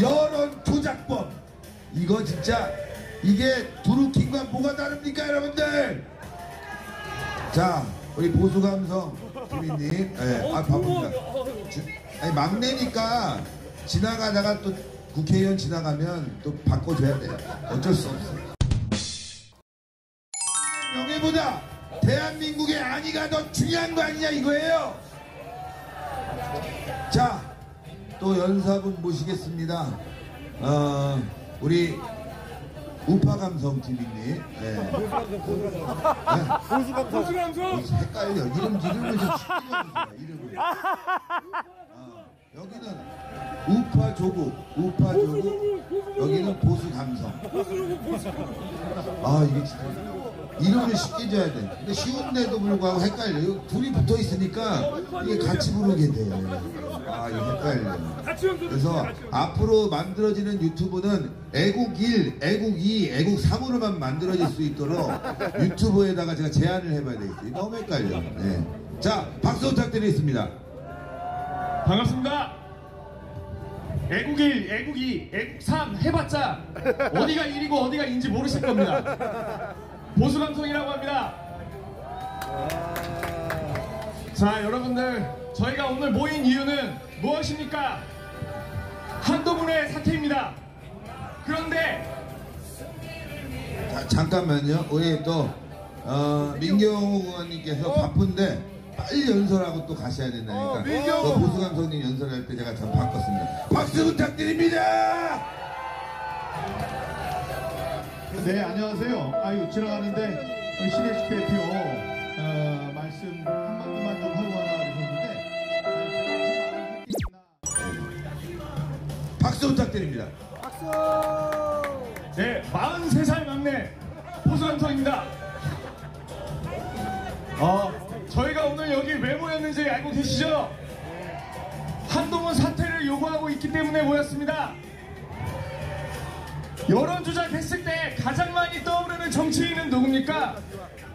여론 조작법 이거 진짜 이게 두루킹과 뭐가 다릅니까 여러분들 자 우리 보수감성 주민님 예, 어, 아 바쁩니다 아니 막내니까 지나가다가 또 국회의원 지나가면 또 바꿔줘야 돼요 어쩔 수 없어요 명예보다 대한민국의 안위가 더 중요한 거 아니냐 이거예요 자또 연사분 모시겠습니다. 어, 우리 우파 감성 TV님. 네. 보수 감성. 보수 감성. 헷갈려. 이름 이름을 좀 치워주세요. 이름을. 어, 여기는 우파 조국, 우파 조국. 여기는 보수 감성. 아 이게 진짜. 이름을 쉽게 줘야 돼. 근데 쉬운데도 불구하고 헷갈려요. 둘이 붙어 있으니까 이게 같이 부르게 돼. 아, 이거 헷갈려. 그래서 앞으로 만들어지는 유튜브는 애국 1, 애국 2, 애국 3으로만 만들어질 수 있도록 유튜브에다가 제가 제안을 해봐야 되겠어요. 너무 헷갈려. 네. 자, 박수 부탁드리겠습니다. 반갑습니다. 애국 1, 애국 2, 애국 3 해봤자 어디가 1이고 어디가 2 인지 모르실 겁니다. 보수 방송이라고 합니다. 자 여러분들 저희가 오늘 모인 이유는 무엇입니까? 한동훈의 사태입니다. 그런데 자, 잠깐만요. 우리 또 어, 민경호 의원님께서 어? 바쁜데 빨리 연설하고 또 가셔야 된다니까. 어, 민경호. 그 보수 감성님 연설할 때 제가 참 바꿨습니다. 박수 부탁드립니다. 네, 안녕하세요. 아유, 지나가는데 우리 신혜식 대표 어, 말씀 한마디만 좀 하고 하나 그러셨는데 네. 박수 부탁드립니다. 박수! 네, 43살 막내 포수간통입니다. 어, 저희가 오늘 여기 왜 모였는지 알고 계시죠? 한동훈 사퇴를 요구하고 있기 때문에 모였습니다. 여론조작했을 때 가장 많이 떠오르는 정치인은 누굽니까?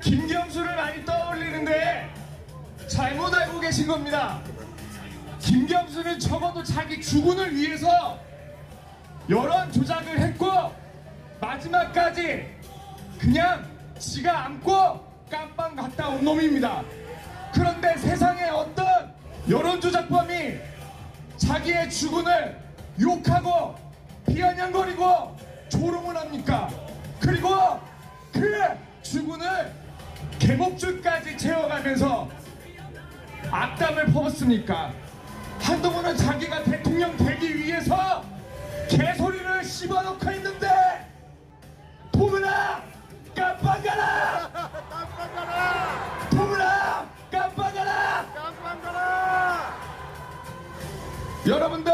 김경수를 많이 떠올리는데 잘못 알고 계신 겁니다. 김경수는 적어도 자기 주군을 위해서 여론 조작을 했고 마지막까지 그냥 지가 안고 깜빵 갔다 온 놈입니다. 그런데 세상에 어떤 여론조작범이 자기의 주군을 욕하고 비아냥거리고 조롱을 합니까? 그리고 그 주군을 개목줄까지 채워가면서 악담을 퍼붓습니까? 한동훈은 자기가 대통령 되기 위해서 개소리를 씹어놓고 있는데 보문아 깜빡가라! 깜빡가라! 보문아 깜빡가라! 깜빡가라! 여러분들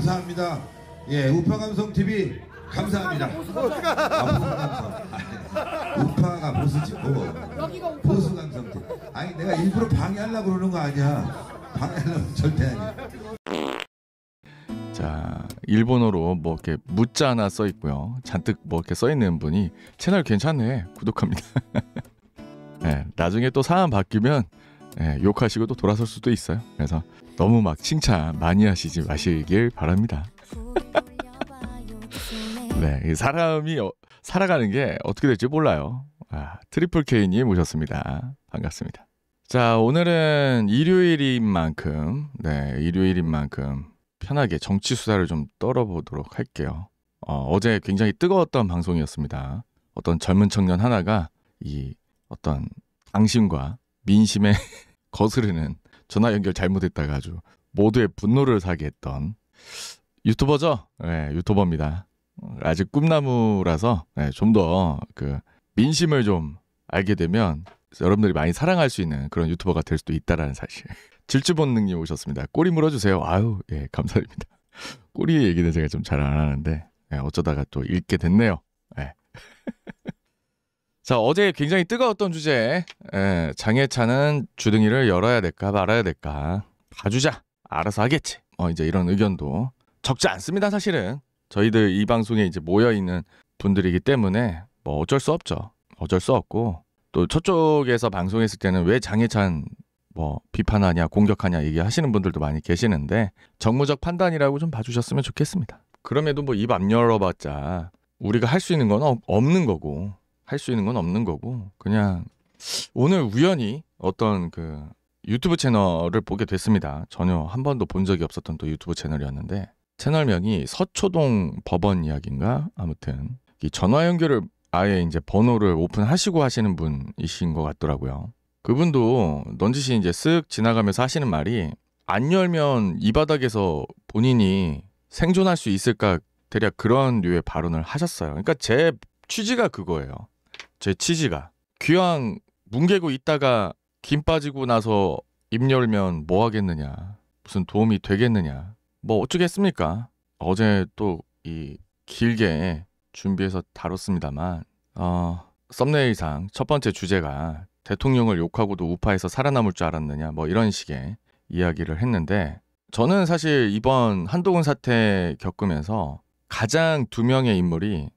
감사합니다. 예, 우파 감성 TV 감사합니다. 우파 가 아, 보수지 뭐. 보수 감성 TV. 아니 내가 일부러 방해하려고 그러는 거 아니야. 방해하 절대 아니야. 자, 일본어로 뭐 이렇게 무자 하나 써 있고요. 잔뜩 뭐 이렇게 써 있는 분이 채널 괜찮네. 구독합니다. 예, 나중에 또 사안 바뀌면 예, 욕하시고 또 돌아설 수도 있어요. 그래서 너무 막 칭찬 많이 하시지 마시길 바랍니다. 네, 사람이 어, 살아가는 게 어떻게 될지 몰라요. 아, 트리플 K님 모셨습니다. 반갑습니다. 자, 오늘은 일요일인 만큼, 네, 일요일인 만큼 편하게 정치 수사를 좀 떨어보도록 할게요. 어, 제 굉장히 뜨거웠던 방송이었습니다. 어떤 젊은 청년 하나가 이 어떤 앙심과 민심에 거스르는 전화 연결 잘못했다가 아주 모두의 분노를 사게 했던 유튜버죠. 네, 유튜버입니다. 아직 꿈나무라서 네, 좀더 그 민심을 좀 알게 되면 여러분들이 많이 사랑할 수 있는 그런 유튜버가 될 수도 있다라는 사실. 질주본능님 오셨습니다. 꼬리 물어주세요. 아유, 예, 감사합니다. 꼬리 얘기는 제가 좀 잘 안 하는데 예, 어쩌다가 또 읽게 됐네요. 예. 자 어제 굉장히 뜨거웠던 주제 에, 예, 장해찬은 주둥이를 열어야 될까 말아야 될까 봐주자 알아서 하겠지 어 이제 이런 의견도 적지 않습니다 사실은 저희들 이 방송에 이제 모여있는 분들이기 때문에 뭐 어쩔 수 없죠 어쩔 수 없고 또 저쪽에서 방송했을 때는 왜장해찬뭐 비판하냐 공격하냐 얘기하시는 분들도 많이 계시는데 정무적 판단이라고 좀 봐주셨으면 좋겠습니다 그럼에도 뭐 입 안 열어봤자 우리가 할 수 있는 건 없는 거고 할수 있는 건 없는 거고 그냥 오늘 우연히 어떤 그 유튜브 채널을 보게 됐습니다. 전혀 한 번도 본 적이 없었던 또 유튜브 채널이었는데 채널명이 서초동 법원 이야기인가 아무튼 이 전화 연결을 아예 이제 번호를 오픈하시고 하시는 분이신 것 같더라고요. 그분도 넌지시 이제 쓱 지나가면서 하시는 말이 안 열면 이 바닥에서 본인이 생존할 수 있을까 대략 그런 류의 발언을 하셨어요. 그러니까 제 취지가 그거예요. 제 치지가 귀왕 뭉개고 있다가 김 빠지고 나서 입 열면 뭐 하겠느냐 무슨 도움이 되겠느냐 뭐 어쩌겠습니까 어제 또 이 길게 준비해서 다뤘습니다만 어 썸네일상 첫 번째 주제가 대통령을 욕하고도 우파에서 살아남을 줄 알았느냐 뭐 이런 식의 이야기를 했는데 저는 사실 이번 한동훈 사태 겪으면서 가장 두 명의 인물이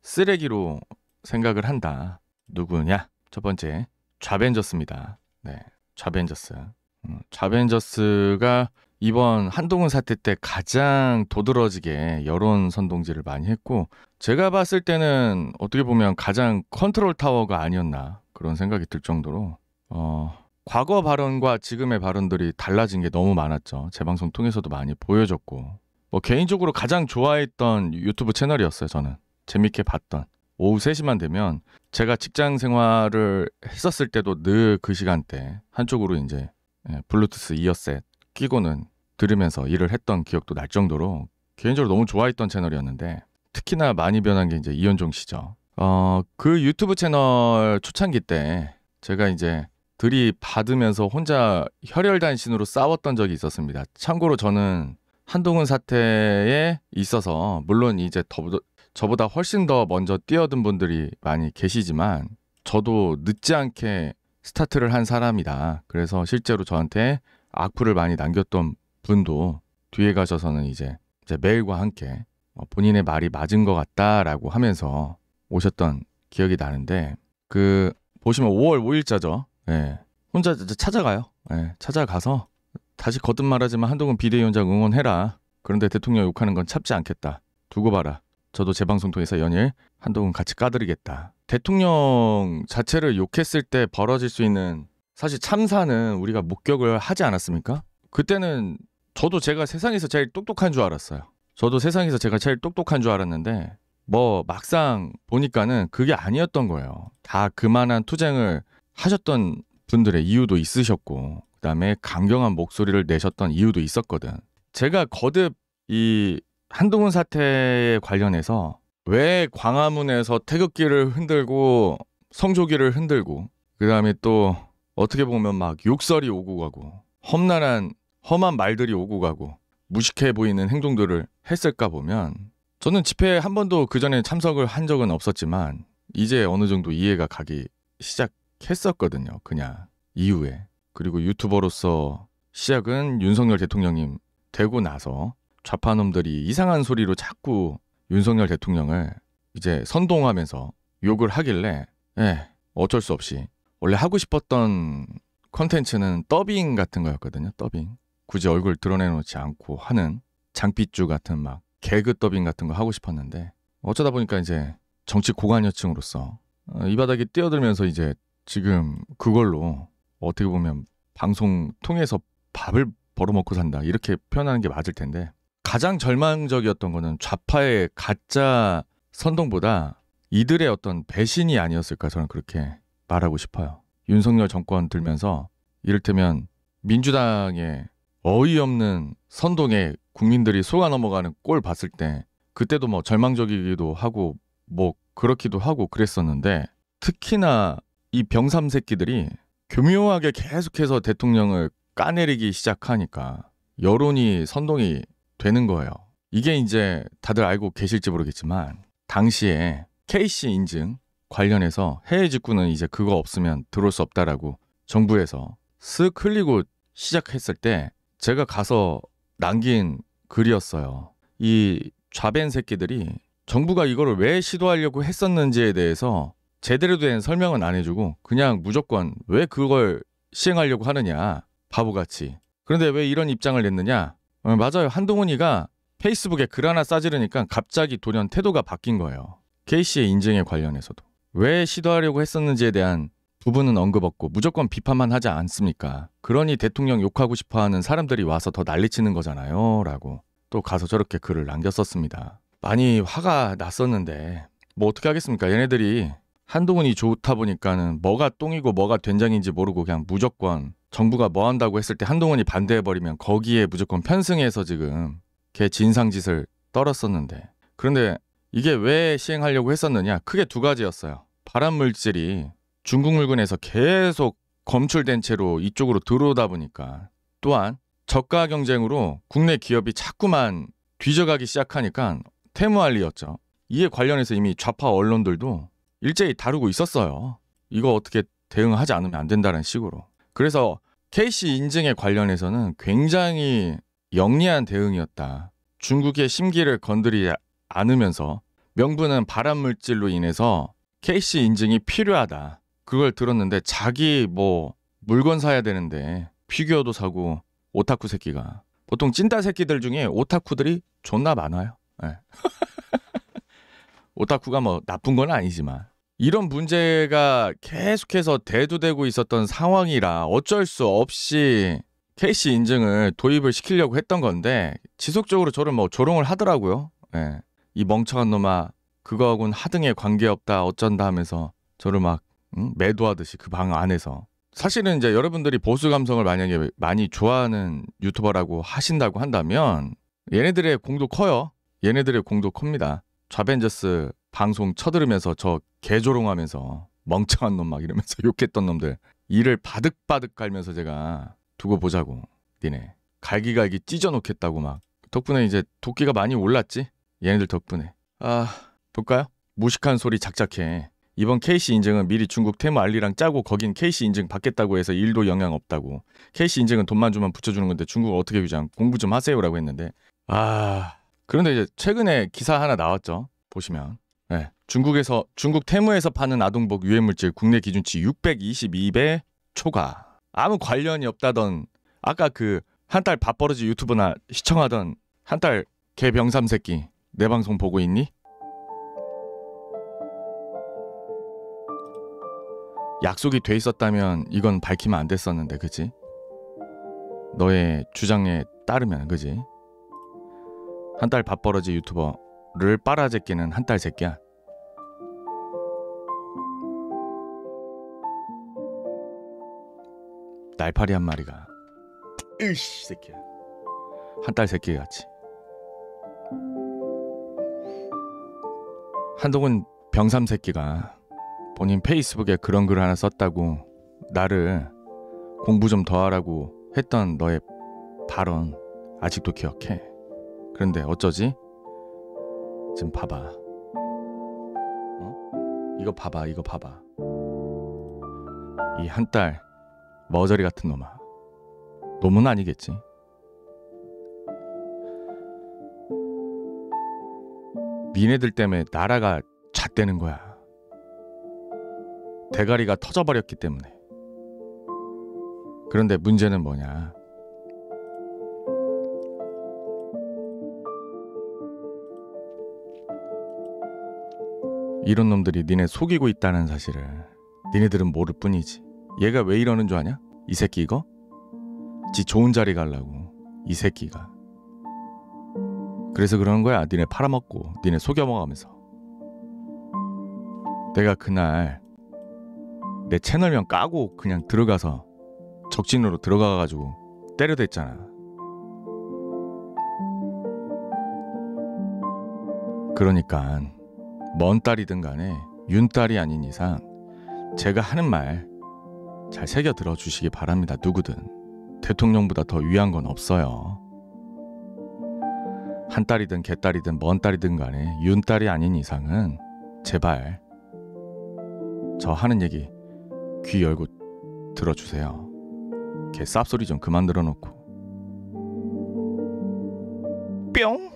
쓰레기로 생각을 한다. 누구냐? 첫 번째, 좌벤져스입니다 네, 좌벤져스좌벤져스가 음, 이번 한동훈 사태 때 가장 도드러지게 여론 선동질을 많이 했고 제가 봤을 때는 어떻게 보면 가장 컨트롤 타워가 아니었나 그런 생각이 들 정도로 어, 과거 발언과 지금의 발언들이 달라진 게 너무 많았죠. 재방송 통해서도 많이 보여졌고 뭐 개인적으로 가장 좋아했던 유튜브 채널이었어요. 저는 재밌게 봤던 오후 3시만 되면 제가 직장 생활을 했었을 때도 늘 그 시간대 한쪽으로 이제 예, 블루투스 이어셋 끼고는 들으면서 일을 했던 기억도 날 정도로 개인적으로 너무 좋아했던 채널이었는데 특히나 많이 변한 게 이제 이현종 씨죠. 어, 그 유튜브 채널 초창기 때 제가 이제 들이 받으면서 혼자 혈혈단신으로 싸웠던 적이 있었습니다. 참고로 저는 한동훈 사태에 있어서 물론 이제 더, 저보다 훨씬 더 먼저 뛰어든 분들이 많이 계시지만 저도 늦지 않게 스타트를 한 사람이다. 그래서 실제로 저한테 악플을 많이 남겼던 분도 뒤에 가셔서는 이제 제 메일과 함께 뭐 본인의 말이 맞은 것 같다라고 하면서 오셨던 기억이 나는데 그 보시면 5월 5일자죠. 예. 혼자 찾아가요. 예. 찾아가서 다시 거듭 말하지만 한동훈 비대위원장 응원해라. 그런데 대통령 욕하는 건 참지 않겠다. 두고 봐라. 저도 재방송 통해서 연일 한동훈 같이 까드리겠다. 대통령 자체를 욕했을 때 벌어질 수 있는 사실 참사는 우리가 목격을 하지 않았습니까? 그때는 저도 제가 세상에서 제일 똑똑한 줄 알았어요. 저도 세상에서 제가 제일 똑똑한 줄 알았는데 뭐 막상 보니까는 그게 아니었던 거예요. 다 그만한 투쟁을 하셨던 분들의 이유도 있으셨고 그다음에 강경한 목소리를 내셨던 이유도 있었거든. 제가 거듭 이 한동훈 사태에 관련해서 왜 광화문에서 태극기를 흔들고 성조기를 흔들고 그다음에 또 어떻게 보면 막 욕설이 오고 가고 험난한 험한 말들이 오고 가고 무식해 보이는 행동들을 했을까 보면 저는 집회에 한 번도 그 전에 참석을 한 적은 없었지만 이제 어느 정도 이해가 가기 시작했었거든요. 그냥 이후에 그리고 유튜버로서 시작은 윤석열 대통령님 되고 나서 좌파놈들이 이상한 소리로 자꾸 윤석열 대통령을 이제 선동하면서 욕을 하길래 예, 어쩔 수 없이 원래 하고 싶었던 컨텐츠는 더빙 같은 거였거든요. 더빙. 굳이 얼굴 드러내놓지 않고 하는 장삐쭈 같은 막 개그 더빙 같은 거 하고 싶었는데 어쩌다 보니까 이제 정치 고관여층으로서 어, 이 바닥에 뛰어들면서 이제 지금 그걸로 어떻게 보면 방송 통해서 밥을 벌어먹고 산다 이렇게 표현하는 게 맞을 텐데 가장 절망적이었던 거는 좌파의 가짜 선동보다 이들의 어떤 배신이 아니었을까 저는 그렇게 말하고 싶어요. 윤석열 정권 들면서 이를테면 민주당의 어이없는 선동에 국민들이 속아 넘어가는 꼴 봤을 때 그때도 뭐 절망적이기도 하고 뭐 그렇기도 하고 그랬었는데 특히나 이 병삼 새끼들이 교묘하게 계속해서 대통령을 까내리기 시작하니까 여론이 선동이 되는 거예요. 이게 이제 다들 알고 계실지 모르겠지만 당시에 KC 인증 관련해서 해외 직구는 이제 그거 없으면 들어올 수 없다라고 정부에서 쓱 흘리고 시작했을 때 제가 가서 남긴 글이었어요. 이 좌벤 새끼들이 정부가 이거를 왜 시도하려고 했었는지에 대해서 제대로 된 설명은 안 해주고 그냥 무조건 왜 그걸 시행하려고 하느냐 바보같이 그런데 왜 이런 입장을 냈느냐 어, 맞아요. 한동훈이가 페이스북에 글 하나 싸지르니까 갑자기 돌연 태도가 바뀐 거예요. K씨의 인증에 관련해서도. 왜 시도하려고 했었는지에 대한 부분은 언급 없고 무조건 비판만 하지 않습니까? 그러니 대통령 욕하고 싶어 하는 사람들이 와서 더 난리치는 거잖아요. 라고 또 가서 저렇게 글을 남겼었습니다. 많이 화가 났었는데 뭐 어떻게 하겠습니까? 얘네들이 한동훈이 좋다 보니까는 뭐가 똥이고 뭐가 된장인지 모르고 그냥 무조건 정부가 뭐 한다고 했을 때 한동훈이 반대해버리면 거기에 무조건 편승해서 지금 걔 진상짓을 떨었었는데 그런데 이게 왜 시행하려고 했었느냐 크게 두 가지였어요 발암 물질이 중국 물건에서 계속 검출된 채로 이쪽으로 들어오다 보니까 또한 저가 경쟁으로 국내 기업이 자꾸만 뒤져가기 시작하니까 태무할 리였죠 이에 관련해서 이미 좌파 언론들도 일제히 다루고 있었어요 이거 어떻게 대응하지 않으면 안 된다는 식으로 그래서 KC 인증에 관련해서는 굉장히 영리한 대응이었다. 중국의 심기를 건드리지 않으면서 명분은 발암 물질로 인해서 KC 인증이 필요하다. 그걸 들었는데 자기 뭐 물건 사야 되는데 피규어도 사고 오타쿠 새끼가 보통 찐따 새끼들 중에 오타쿠들이 존나 많아요. 네. 오타쿠가 뭐 나쁜 건 아니지만 이런 문제가 계속해서 대두되고 있었던 상황이라 어쩔 수 없이 KC 인증을 도입을 시키려고 했던 건데 지속적으로 저를 뭐 조롱을 하더라고요. 예. 이 멍청한 놈아 그거하고는 하등에 관계없다 어쩐다 하면서 저를 막 음? 매도하듯이 그 방 안에서 사실은 이제 여러분들이 보수 감성을 만약에 많이 좋아하는 유튜버라고 하신다고 한다면 얘네들의 공도 커요. 얘네들의 공도 큽니다. 좌벤저스 방송 쳐들으면서 저 개조롱하면서 멍청한 놈 막 이러면서 욕했던 놈들 이를 바득바득 갈면서 제가 두고 보자고 니네 갈기갈기 찢어놓겠다고 막 덕분에 이제 도끼가 많이 올랐지 얘네들 덕분에 아 볼까요? 무식한 소리 작작해 이번 KC 인증은 미리 중국 테무 알리랑 짜고 거긴 KC 인증 받겠다고 해서 일도 영향 없다고 KC 인증은 돈만 주면 붙여주는 건데 중국 어떻게 규정 공부 좀 하세요라고 했는데 아 그런데 이제 최근에 기사 하나 나왔죠 보시면 네. 중국에서 중국 테무에서 파는 아동복 유해물질 국내 기준치 622배 초과. 아무 관련이 없다던 아까 그 한 달밥벌어지 유튜브나 시청하던 한 달 개병삼 새끼 내 방송 보고 있니? 약속이 돼 있었다면 이건 밝히면 안 됐었는데 그지? 너의 주장에 따르면 그지? 한 달밥벌어지 유튜버를 빨아제끼는 한 달 새끼야. 날파리 한 마리가 으이씨 새끼야 한 딸 새끼 같이 한동훈 병삼 새끼가 본인 페이스북에 그런 글 하나 썼다고 나를 공부 좀 더 하라고 했던 너의 발언 아직도 기억해. 그런데 어쩌지? 지금 봐봐. 어? 이거 봐봐, 이거 봐봐. 이한딸 머저리 같은 놈아. 놈은 아니겠지. 니네들 때문에 나라가 잣되는 거야. 대가리가 터져버렸기 때문에. 그런데 문제는 뭐냐? 이런 놈들이 니네 속이고 있다는 사실을 니네들은 모를 뿐이지. 얘가 왜 이러는 줄 아냐? 이 새끼 이거? 지 좋은 자리 갈라고 이 새끼가 그래서 그러는 거야 니네 팔아먹고 니네 속여먹으면서 내가 그날 내 채널명 까고 그냥 들어가서 적진으로 들어가가지고 때려댔잖아 그러니까 먼 딸이든 간에 윤 딸이 아닌 이상 제가 하는 말잘 새겨 들어 주시기 바랍니다. 누구든 대통령보다 더 위한 건 없어요. 한 딸이든 개딸이든 먼 딸이든 간에 윤딸이 아닌 이상은 제발 저 하는 얘기 귀 열고 들어주세요. 개 쌉소리 좀 그만 들어놓고 뿅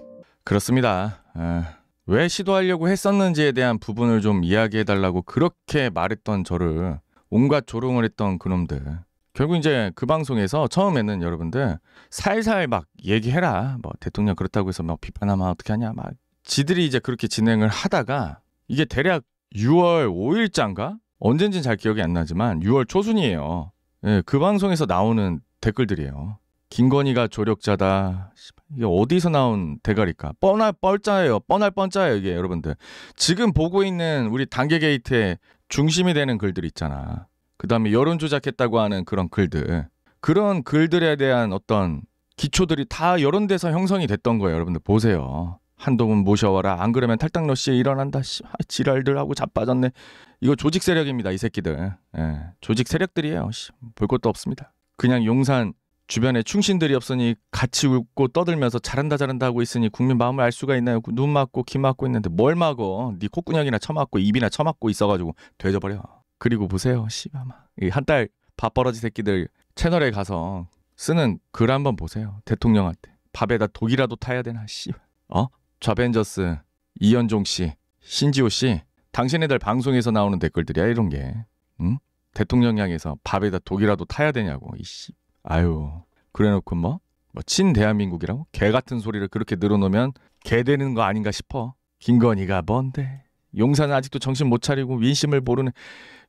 그렇습니다. 아, 왜 시도하려고 했었는지에 대한 부분을 좀 이야기해달라고 그렇게 말했던 저를 온갖 조롱을 했던 그놈들. 결국 이제 그 방송에서 처음에는 여러분들 살살 막 얘기해라. 뭐 대통령 그렇다고 해서 막 비판하면 어떻게 하냐. 막 지들이 이제 그렇게 진행을 하다가 이게 대략 6월 5일자가 언젠진 잘 기억이 안 나지만 6월 초순이에요. 예, 그 방송에서 나오는 댓글들이에요. 김건희가 조력자다. 이게 어디서 나온 대가리까? 일 뻔할 뻘짜예요 뻔할 뻔짜예요 이게 여러분들. 지금 보고 있는 우리 단계 게이트의 중심이 되는 글들 있잖아. 그 다음에 여론 조작했다고 하는 그런 글들. 그런 글들에 대한 어떤 기초들이 다여론대서 형성이 됐던 거예요. 여러분들 보세요. 한동훈 모셔와라. 안 그러면 탈당 러시에 일어난다. 씨, 아, 지랄들 하고 자빠졌네. 이거 조직 세력입니다. 이 새끼들. 예, 조직 세력들이에요. 씨, 볼 것도 없습니다. 그냥 용산 주변에 충신들이 없으니 같이 웃고 떠들면서 잘한다 잘한다 하고 있으니 국민 마음을 알 수가 있나요? 눈 맞고 귀막고 있는데 뭘 막어? 네 콧구녕이나 처맞고 입이나 처맞고 있어가지고 되져버려. 그리고 보세요, 씨바마. 한달 밥벌어지 새끼들 채널에 가서 쓰는 글 한번 보세요. 대통령한테 밥에다 독이라도 타야 되나 씨. 어? 좌벤저스 이현종 씨, 신지호 씨, 당신네들 방송에서 나오는 댓글들이야 이런 게. 응? 대통령 향해서 밥에다 독이라도 타야 되냐고 이씨. 아유 그래놓고 뭐, 뭐 친대한민국이라고 개 같은 소리를 그렇게 늘어놓으면 개 되는 거 아닌가 싶어. 김건희가 뭔데? 용사는 아직도 정신 못 차리고 민심을 모르는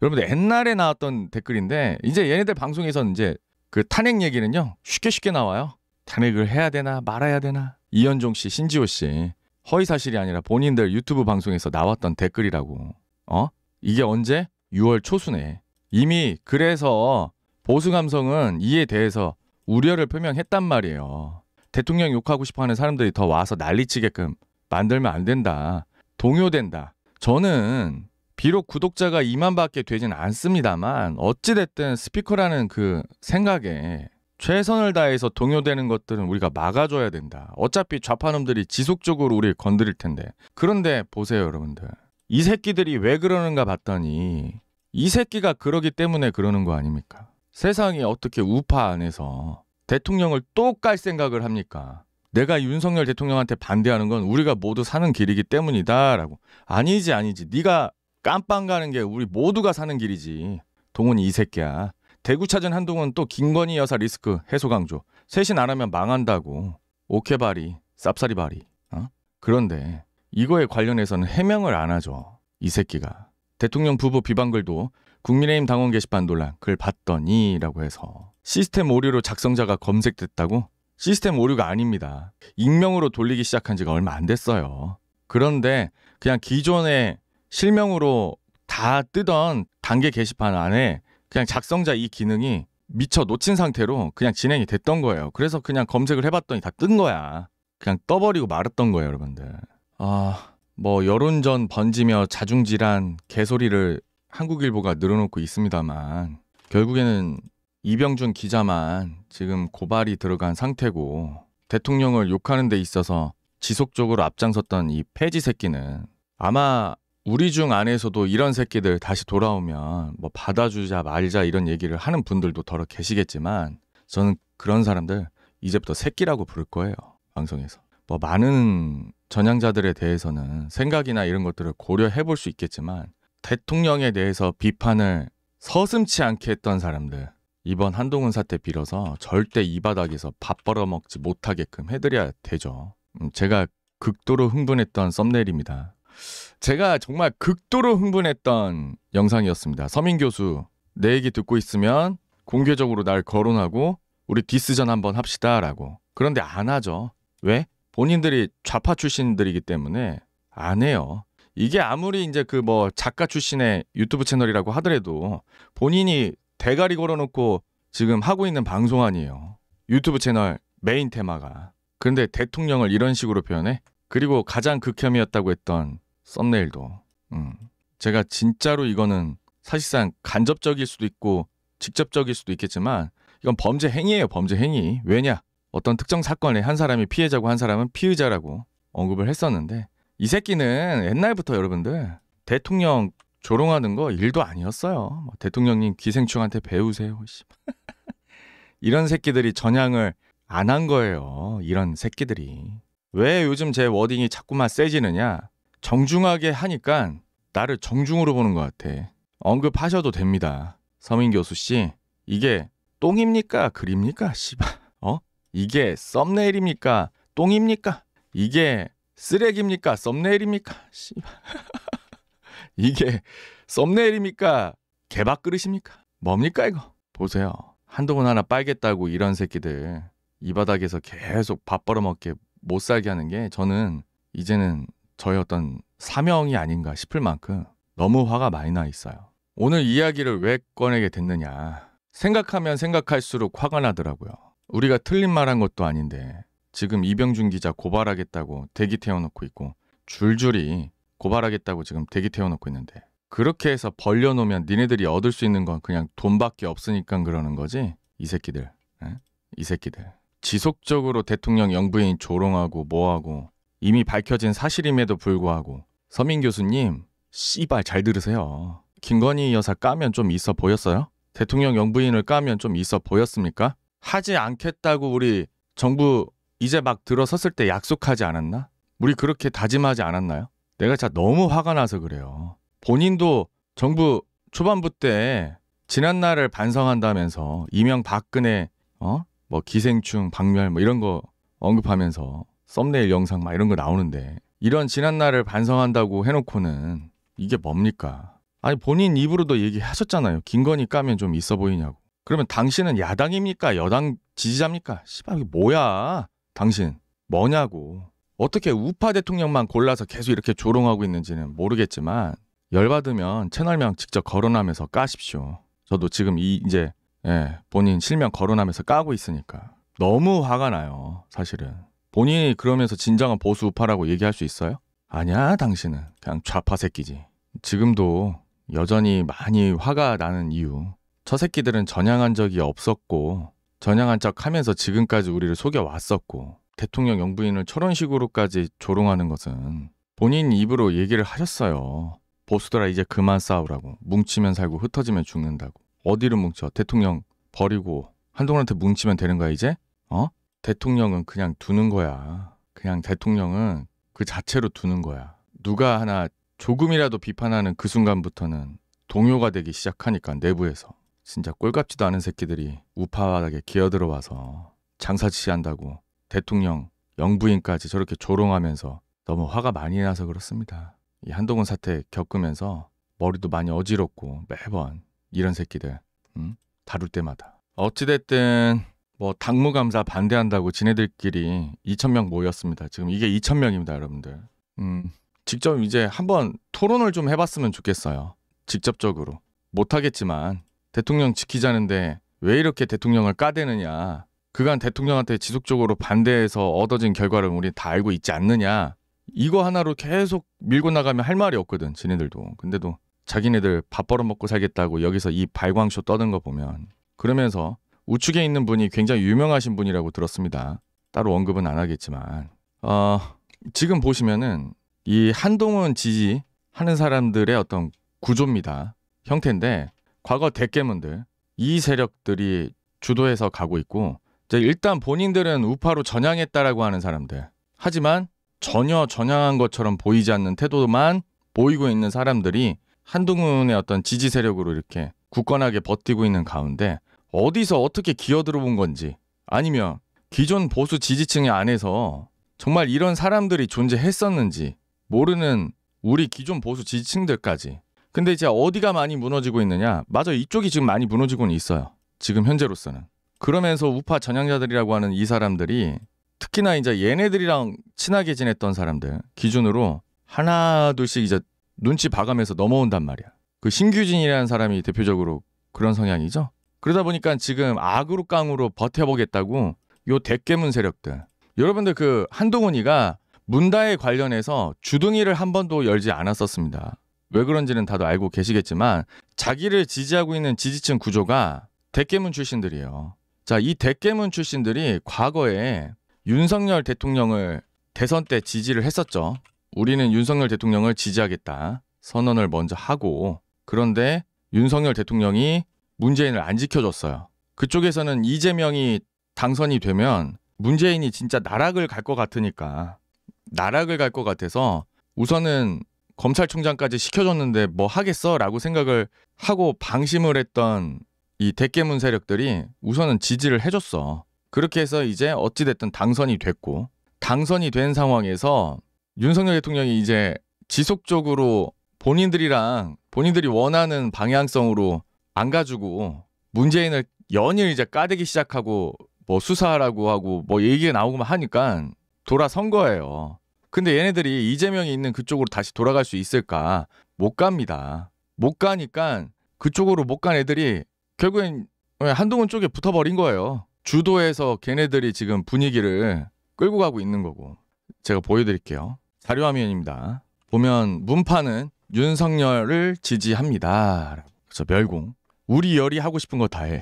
여러분들 옛날에 나왔던 댓글인데 이제 얘네들 방송에서 는 이제 그 탄핵 얘기는요 쉽게 쉽게 나와요. 탄핵을 해야 되나 말아야 되나 이현종 씨, 신지호 씨 허위 사실이 아니라 본인들 유튜브 방송에서 나왔던 댓글이라고. 어? 이게 언제? 6월 초순에 이미 그래서 보수 감성은 이에 대해서 우려를 표명했단 말이에요. 대통령 욕하고 싶어 하는 사람들이 더 와서 난리치게끔 만들면 안 된다. 동요된다. 저는 비록 구독자가 2만밖에 되진 않습니다만 어찌됐든 스피커라는 그 생각에 최선을 다해서 동요되는 것들은 우리가 막아줘야 된다. 어차피 좌파놈들이 지속적으로 우리를 건드릴 텐데. 그런데 보세요 여러분들. 이 새끼들이 왜 그러는가 봤더니 이 새끼가 그러기 때문에 그러는 거 아닙니까? 세상이 어떻게 우파 안에서 대통령을 또깔 생각을 합니까? 내가 윤석열 대통령한테 반대하는 건 우리가 모두 사는 길이기 때문이다라고. 아니지 아니지. 네가 깜빵 가는 게 우리 모두가 사는 길이지. 동훈이 이 새끼야. 대구 찾은 한동훈 또 김건희 여사 리스크 해소 강조. 셋신 안 하면 망한다고. 오케바리, 쌉싸리바리. 어? 그런데 이거에 관련해서는 해명을 안 하죠. 이 새끼가. 대통령 부부 비방글도 국민의힘 당원 게시판 논란 글 봤더니라고 해서 시스템 오류로 작성자가 검색됐다고? 시스템 오류가 아닙니다. 익명으로 돌리기 시작한 지가 얼마 안 됐어요. 그런데 그냥 기존의 실명으로 다 뜨던 단계 게시판 안에 그냥 작성자 이 기능이 미처 놓친 상태로 그냥 진행이 됐던 거예요. 그래서 그냥 검색을 해봤더니 다 뜬 거야. 그냥 떠버리고 말았던 거예요, 여러분들. 아, 뭐 여론전 번지며 자중질환 개소리를 한국일보가 늘어놓고 있습니다만 결국에는 이병준 기자만 지금 고발이 들어간 상태고 대통령을 욕하는 데 있어서 지속적으로 앞장섰던 이 폐지 새끼는 아마 우리 중 안에서도 이런 새끼들 다시 돌아오면 뭐 받아주자 말자 이런 얘기를 하는 분들도 더러 계시겠지만 저는 그런 사람들 이제부터 새끼라고 부를 거예요. 방송에서. 뭐 많은 전향자들에 대해서는 생각이나 이런 것들을 고려해 볼 수 있겠지만 대통령에 대해서 비판을 서슴치 않게 했던 사람들 이번 한동훈 사태 빌어서 절대 이 바닥에서 밥 벌어먹지 못하게끔 해드려야 되죠. 음, 제가 극도로 흥분했던 썸네일입니다. 제가 정말 극도로 흥분했던 영상이었습니다. 서민 교수 내 얘기 듣고 있으면 공개적으로 날 거론하고 우리 디스전 한번 합시다라고. 그런데 안 하죠. 왜? 본인들이 좌파 출신들이기 때문에 안 해요. 이게 아무리 이제 그 뭐 작가 출신의 유튜브 채널이라고 하더라도 본인이 대가리 걸어놓고 지금 하고 있는 방송 아니에요. 유튜브 채널 메인 테마가. 그런데 대통령을 이런 식으로 표현해? 그리고 가장 극혐이었다고 했던 썸네일도. 음. 제가 진짜로 이거는 사실상 간접적일 수도 있고 직접적일 수도 있겠지만 이건 범죄 행위예요, 범죄 행위. 왜냐? 어떤 특정 사건에 한 사람이 피해자고 한 사람은 피의자라고 언급을 했었는데 이 새끼는 옛날부터 여러분들 대통령 조롱하는 거 일도 아니었어요. 뭐 대통령님 기생충한테 배우세요. 이런 새끼들이 전향을 안 한 거예요. 이런 새끼들이. 왜 요즘 제 워딩이 자꾸만 세지느냐? 정중하게 하니까 나를 정중으로 보는 것 같아. 언급하셔도 됩니다. 서민 교수 씨, 이게 똥입니까? 그립니까 씨발. 어? 이게 썸네일입니까? 똥입니까? 이게 쓰레기입니까? 썸네일입니까? 이게 썸네일입니까? 개밥그릇입니까? 뭡니까 이거? 보세요. 한두훈 하나 빨겠다고 이런 새끼들 이 바닥에서 계속 밥 벌어먹게 못 살게 하는 게 저는 이제는 저의 어떤 사명이 아닌가 싶을 만큼 너무 화가 많이 나 있어요. 오늘 이야기를 왜 꺼내게 됐느냐. 생각하면 생각할수록 화가 나더라고요. 우리가 틀린 말 한 것도 아닌데 지금 이병준 기자 고발하겠다고 대기 태워놓고 있고 줄줄이 고발하겠다고 지금 대기 태워놓고 있는데 그렇게 해서 벌려놓으면 니네들이 얻을 수 있는 건 그냥 돈밖에 없으니까 그러는 거지 이 새끼들 에? 이 새끼들 지속적으로 대통령 영부인 조롱하고 뭐하고 이미 밝혀진 사실임에도 불구하고 서민 교수님 씨발 잘 들으세요 김건희 여사 까면 좀 있어 보였어요? 대통령 영부인을 까면 좀 있어 보였습니까? 하지 않겠다고 우리 정부 이제 막 들어섰을 때 약속하지 않았나? 우리 그렇게 다짐하지 않았나요? 내가 자 너무 화가 나서 그래요. 본인도 정부 초반부 때 지난 날을 반성한다면서 이명 박근혜 어? 뭐 기생충 박멸 뭐 이런 거 언급하면서 썸네일 영상 막 이런 거 나오는데 이런 지난 날을 반성한다고 해놓고는 이게 뭡니까? 아니 본인 입으로도 얘기하셨잖아요. 김건희 까면 좀 있어 보이냐고. 그러면 당신은 야당입니까? 여당 지지자입니까? 씨발 이게 뭐야? 당신 뭐냐고 어떻게 우파 대통령만 골라서 계속 이렇게 조롱하고 있는지는 모르겠지만 열받으면 채널명 직접 거론하면서 까십시오. 저도 지금 이 이제 예, 본인 실명 거론하면서 까고 있으니까 너무 화가 나요. 사실은 본인이 그러면서 진정한 보수 우파라고 얘기할 수 있어요? 아니야 당신은 그냥 좌파 새끼지. 지금도 여전히 많이 화가 나는 이유. 저 새끼들은 전향한 적이 없었고 전향한 척 하면서 지금까지 우리를 속여왔었고 대통령 영부인을 저런 식으로까지 조롱하는 것은 본인 입으로 얘기를 하셨어요. 보수들아 이제 그만 싸우라고. 뭉치면 살고 흩어지면 죽는다고. 어디로 뭉쳐? 대통령 버리고 한동훈한테 뭉치면 되는 거야 이제? 어? 대통령은 그냥 두는 거야. 그냥 대통령은 그 자체로 두는 거야. 누가 하나 조금이라도 비판하는 그 순간부터는 동요가 되기 시작하니까 내부에서. 진짜 꼴값지도 않은 새끼들이 우파하게 기어들어와서 장사치시 한다고 대통령 영부인까지 저렇게 조롱하면서 너무 화가 많이 나서 그렇습니다. 이 한동훈 사태 겪으면서 머리도 많이 어지럽고 매번 이런 새끼들 음? 다룰 때마다 어찌됐든 뭐 당무감사 반대한다고 지네들끼리 2천명 모였습니다. 지금 이게 2천명입니다 여러분들. 음, 직접 이제 한번 토론을 좀 해봤으면 좋겠어요. 직접적으로 못하겠지만 대통령 지키자는데 왜 이렇게 대통령을 까대느냐. 그간 대통령한테 지속적으로 반대해서 얻어진 결과를 우리 다 알고 있지 않느냐. 이거 하나로 계속 밀고 나가면 할 말이 없거든, 지네들도. 근데도 자기네들 밥 벌어먹고 살겠다고 여기서 이 발광쇼 떠는 거 보면 그러면서 우측에 있는 분이 굉장히 유명하신 분이라고 들었습니다. 따로 언급은 안 하겠지만 어, 지금 보시면은 이 한동훈 지지하는 사람들의 어떤 구조입니다. 형태인데 과거 대깨문들 이 세력들이 주도해서 가고 있고 일단 본인들은 우파로 전향했다라고 하는 사람들 하지만 전혀 전향한 것처럼 보이지 않는 태도만 보이고 있는 사람들이 한동훈의 어떤 지지 세력으로 이렇게 굳건하게 버티고 있는 가운데 어디서 어떻게 기어들어본 건지 아니면 기존 보수 지지층의 안에서 정말 이런 사람들이 존재했었는지 모르는 우리 기존 보수 지지층들까지 근데 이제 어디가 많이 무너지고 있느냐? 맞아, 이쪽이 지금 많이 무너지고는 있어요. 지금 현재로서는. 그러면서 우파 전향자들이라고 하는 이 사람들이 특히나 이제 얘네들이랑 친하게 지냈던 사람들 기준으로 하나 둘씩 이제 눈치 봐가면서 넘어온단 말이야. 그 신규진이라는 사람이 대표적으로 그런 성향이죠. 그러다 보니까 지금 악으로 깡으로 버텨보겠다고 요 대깨문 세력들. 여러분들 그 한동훈이가 문다에 관련해서 주둥이를 한 번도 열지 않았었습니다. 왜 그런지는 다들 알고 계시겠지만 자기를 지지하고 있는 지지층 구조가 대깨문 출신들이에요. 자, 이 대깨문 출신들이 과거에 윤석열 대통령을 대선 때 지지를 했었죠. 우리는 윤석열 대통령을 지지하겠다. 선언을 먼저 하고 그런데 윤석열 대통령이 문재인을 안 지켜줬어요. 그쪽에서는 이재명이 당선이 되면 문재인이 진짜 나락을 갈 것 같으니까 나락을 갈 것 같아서 우선은 검찰총장까지 시켜줬는데 뭐 하겠어라고 생각을 하고 방심을 했던 이 대깨문 세력들이 우선은 지지를 해줬어. 그렇게 해서 이제 어찌됐든 당선이 됐고 당선이 된 상황에서 윤석열 대통령이 이제 지속적으로 본인들이랑 본인들이 원하는 방향성으로 안 가지고 문재인을 연일 이제 까대기 시작하고 뭐 수사하라고 하고 뭐 얘기가 나오고 하니까 돌아선 거예요. 근데 얘네들이 이재명이 있는 그쪽으로 다시 돌아갈 수 있을까? 못 갑니다. 못 가니까 그쪽으로 못 간 애들이 결국엔 한동훈 쪽에 붙어버린 거예요. 주도해서 걔네들이 지금 분위기를 끌고 가고 있는 거고. 제가 보여드릴게요. 자료화면입니다. 보면 문파는 윤석열을 지지합니다. 그래서 멸공. 우리 열이 하고 싶은 거 다 해. 에?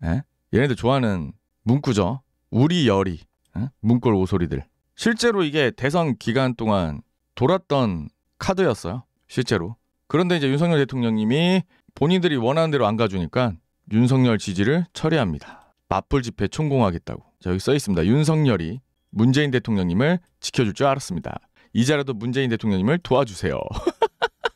네? 얘네들 좋아하는 문구죠. 우리 열이. 에? 문골 오소리들. 실제로 이게 대선 기간 동안 돌았던 카드였어요. 실제로. 그런데 이제 윤석열 대통령님이 본인들이 원하는 대로 안 가주니까 윤석열 지지를 철회합니다. 맞불 집회 총공하겠다고. 자, 여기 써 있습니다. 윤석열이 문재인 대통령님을 지켜줄 줄 알았습니다. 이자라도 문재인 대통령님을 도와주세요.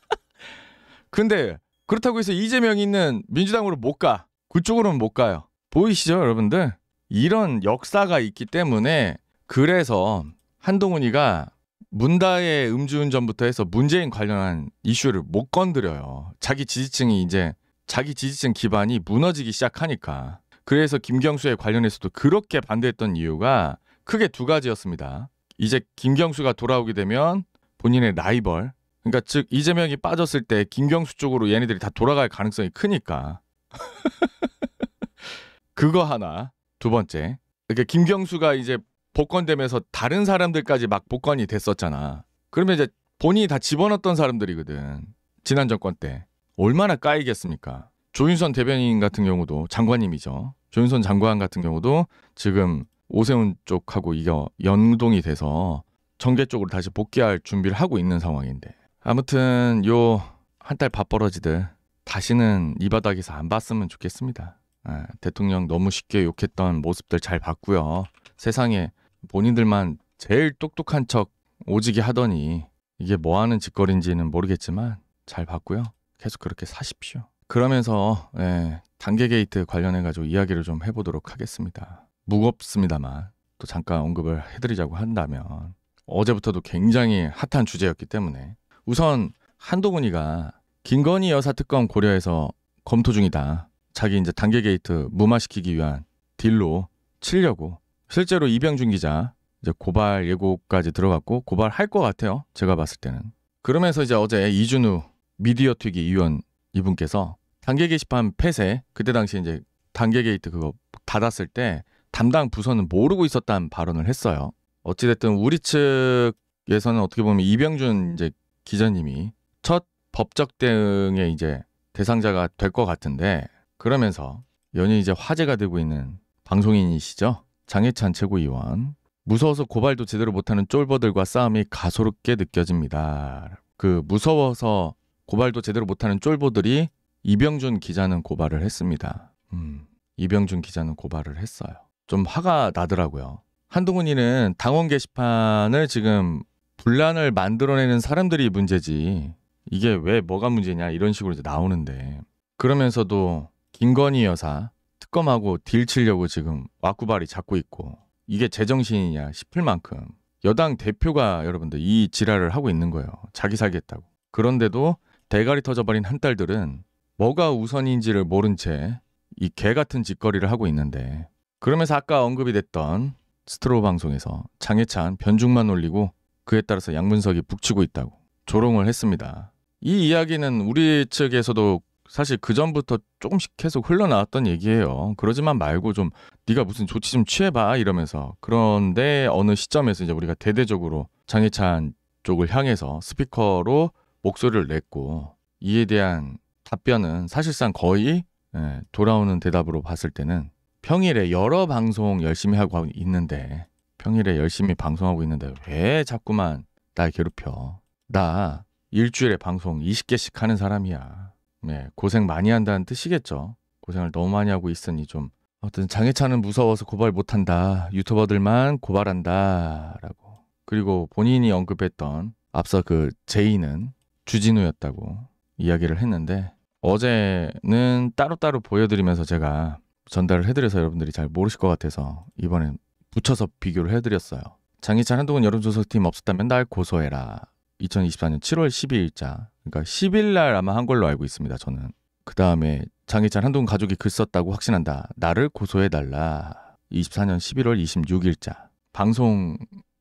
근데 그렇다고 해서 이재명이 있는 민주당으로 못 가. 그쪽으로는 못 가요. 보이시죠, 여러분들? 이런 역사가 있기 때문에 그래서 한동훈이가 문다의 음주운전부터 해서 문재인 관련한 이슈를 못 건드려요. 자기 지지층이 이제 자기 지지층 기반이 무너지기 시작하니까. 그래서 김경수에 관련해서도 그렇게 반대했던 이유가 크게 두 가지였습니다. 이제 김경수가 돌아오게 되면 본인의 라이벌, 그러니까 즉 이재명이 빠졌을 때 김경수 쪽으로 얘네들이 다 돌아갈 가능성이 크니까. 그거 하나. 두 번째. 그러니까 김경수가 이제 복권되면서 다른 사람들까지 막 복권이 됐었잖아. 그러면 이제 본인이 다 집어넣었던 사람들이거든. 지난 정권 때. 얼마나 까이겠습니까? 조윤선 대변인 같은 경우도 장관님이죠. 조윤선 장관 같은 경우도 지금 오세훈 쪽하고 이겨 연동이 돼서 정계 쪽으로 다시 복귀할 준비를 하고 있는 상황인데. 아무튼 요 한 달 밥벌어지들 다시는 이 바닥에서 안 봤으면 좋겠습니다. 아, 대통령 너무 쉽게 욕했던 모습들 잘 봤고요. 세상에 본인들만 제일 똑똑한 척 오지게 하더니 이게 뭐 하는 짓거리인지는 모르겠지만 잘 봤고요. 계속 그렇게 사십시오. 그러면서 예, 단계 게이트 관련해 가지고 이야기를 좀 해보도록 하겠습니다. 무겁습니다만 또 잠깐 언급을 해드리자고 한다면 어제부터도 굉장히 핫한 주제였기 때문에 우선 한동훈이가 김건희 여사 특검 고려해서 검토 중이다. 자기 이제 단계 게이트 무마시키기 위한 딜로 치려고 실제로 이병준 기자 이제 고발 예고까지 들어갔고 고발할 것 같아요. 제가 봤을 때는. 그러면서 이제 어제 이준우 미디어 튀기 위원 이분께서 단계 게시판 폐쇄 그때 당시 이제 단계 게이트 그거 닫았을 때 담당 부서는 모르고 있었다는 발언을 했어요. 어찌됐든 우리 측에서는 어떻게 보면 이병준 이제 기자님이 첫 법적 대응의 이제 대상자가 될 것 같은데 그러면서 연일 이제 화제가 되고 있는 방송인이시죠 장해찬 최고위원 무서워서 고발도 제대로 못하는 쫄버들과 싸움이 가소롭게 느껴집니다. 그 무서워서 고발도 제대로 못하는 쫄보들이 이병준 기자는 고발을 했습니다. 음, 이병준 기자는 고발을 했어요. 좀 화가 나더라고요. 한동훈이는 당원 게시판을 지금 분란을 만들어내는 사람들이 문제지 이게 왜 뭐가 문제냐 이런 식으로 이제 나오는데 그러면서도 김건희 여사 특검하고 딜 치려고 지금 와꾸발이 잡고 있고 이게 제정신이냐 싶을 만큼 여당 대표가 여러분들 이 지랄을 하고 있는 거예요. 자기 살겠다고. 그런데도 대가리 터져버린 한 딸들은 뭐가 우선인지를 모른 채 이 개 같은 짓거리를 하고 있는데 그러면서 아까 언급이 됐던 스트로 방송에서 장해찬 변죽만 올리고 그에 따라서 양문석이 북치고 있다고 조롱을 했습니다. 이 이야기는 우리 측에서도 사실 그 전부터 조금씩 계속 흘러나왔던 얘기예요. 그러지만 말고 좀 네가 무슨 조치 좀 취해봐 이러면서 그런데 어느 시점에서 이제 우리가 대대적으로 장해찬 쪽을 향해서 스피커로 목소리를 냈고 이에 대한 답변은 사실상 거의 예, 돌아오는 대답으로 봤을 때는 평일에 여러 방송 열심히 하고 있는데 평일에 열심히 방송하고 있는데 왜 자꾸만 날 괴롭혀? 나 일주일에 방송 20개씩 하는 사람이야. 네, 고생 많이 한다는 뜻이겠죠. 고생을 너무 많이 하고 있으니 좀 어떤 장해찬은 무서워서 고발 못한다. 유튜버들만 고발한다라고. 그리고 본인이 언급했던 앞서 그 제이는 주진우였다고 이야기를 했는데 어제는 따로따로 보여드리면서 제가 전달을 해드려서 여러분들이 잘 모르실 것 같아서 이번엔 붙여서 비교를 해드렸어요. 장희찬 한동훈 여론조사팀 없었다면 날 고소해라. 2024년 7월 12일자 그러니까 10일 날 아마 한 걸로 알고 있습니다. 저는 그 다음에 장희찬 한동훈 가족이 글 썼다고 확신한다. 나를 고소해 달라. 24년 11월 26일자 방송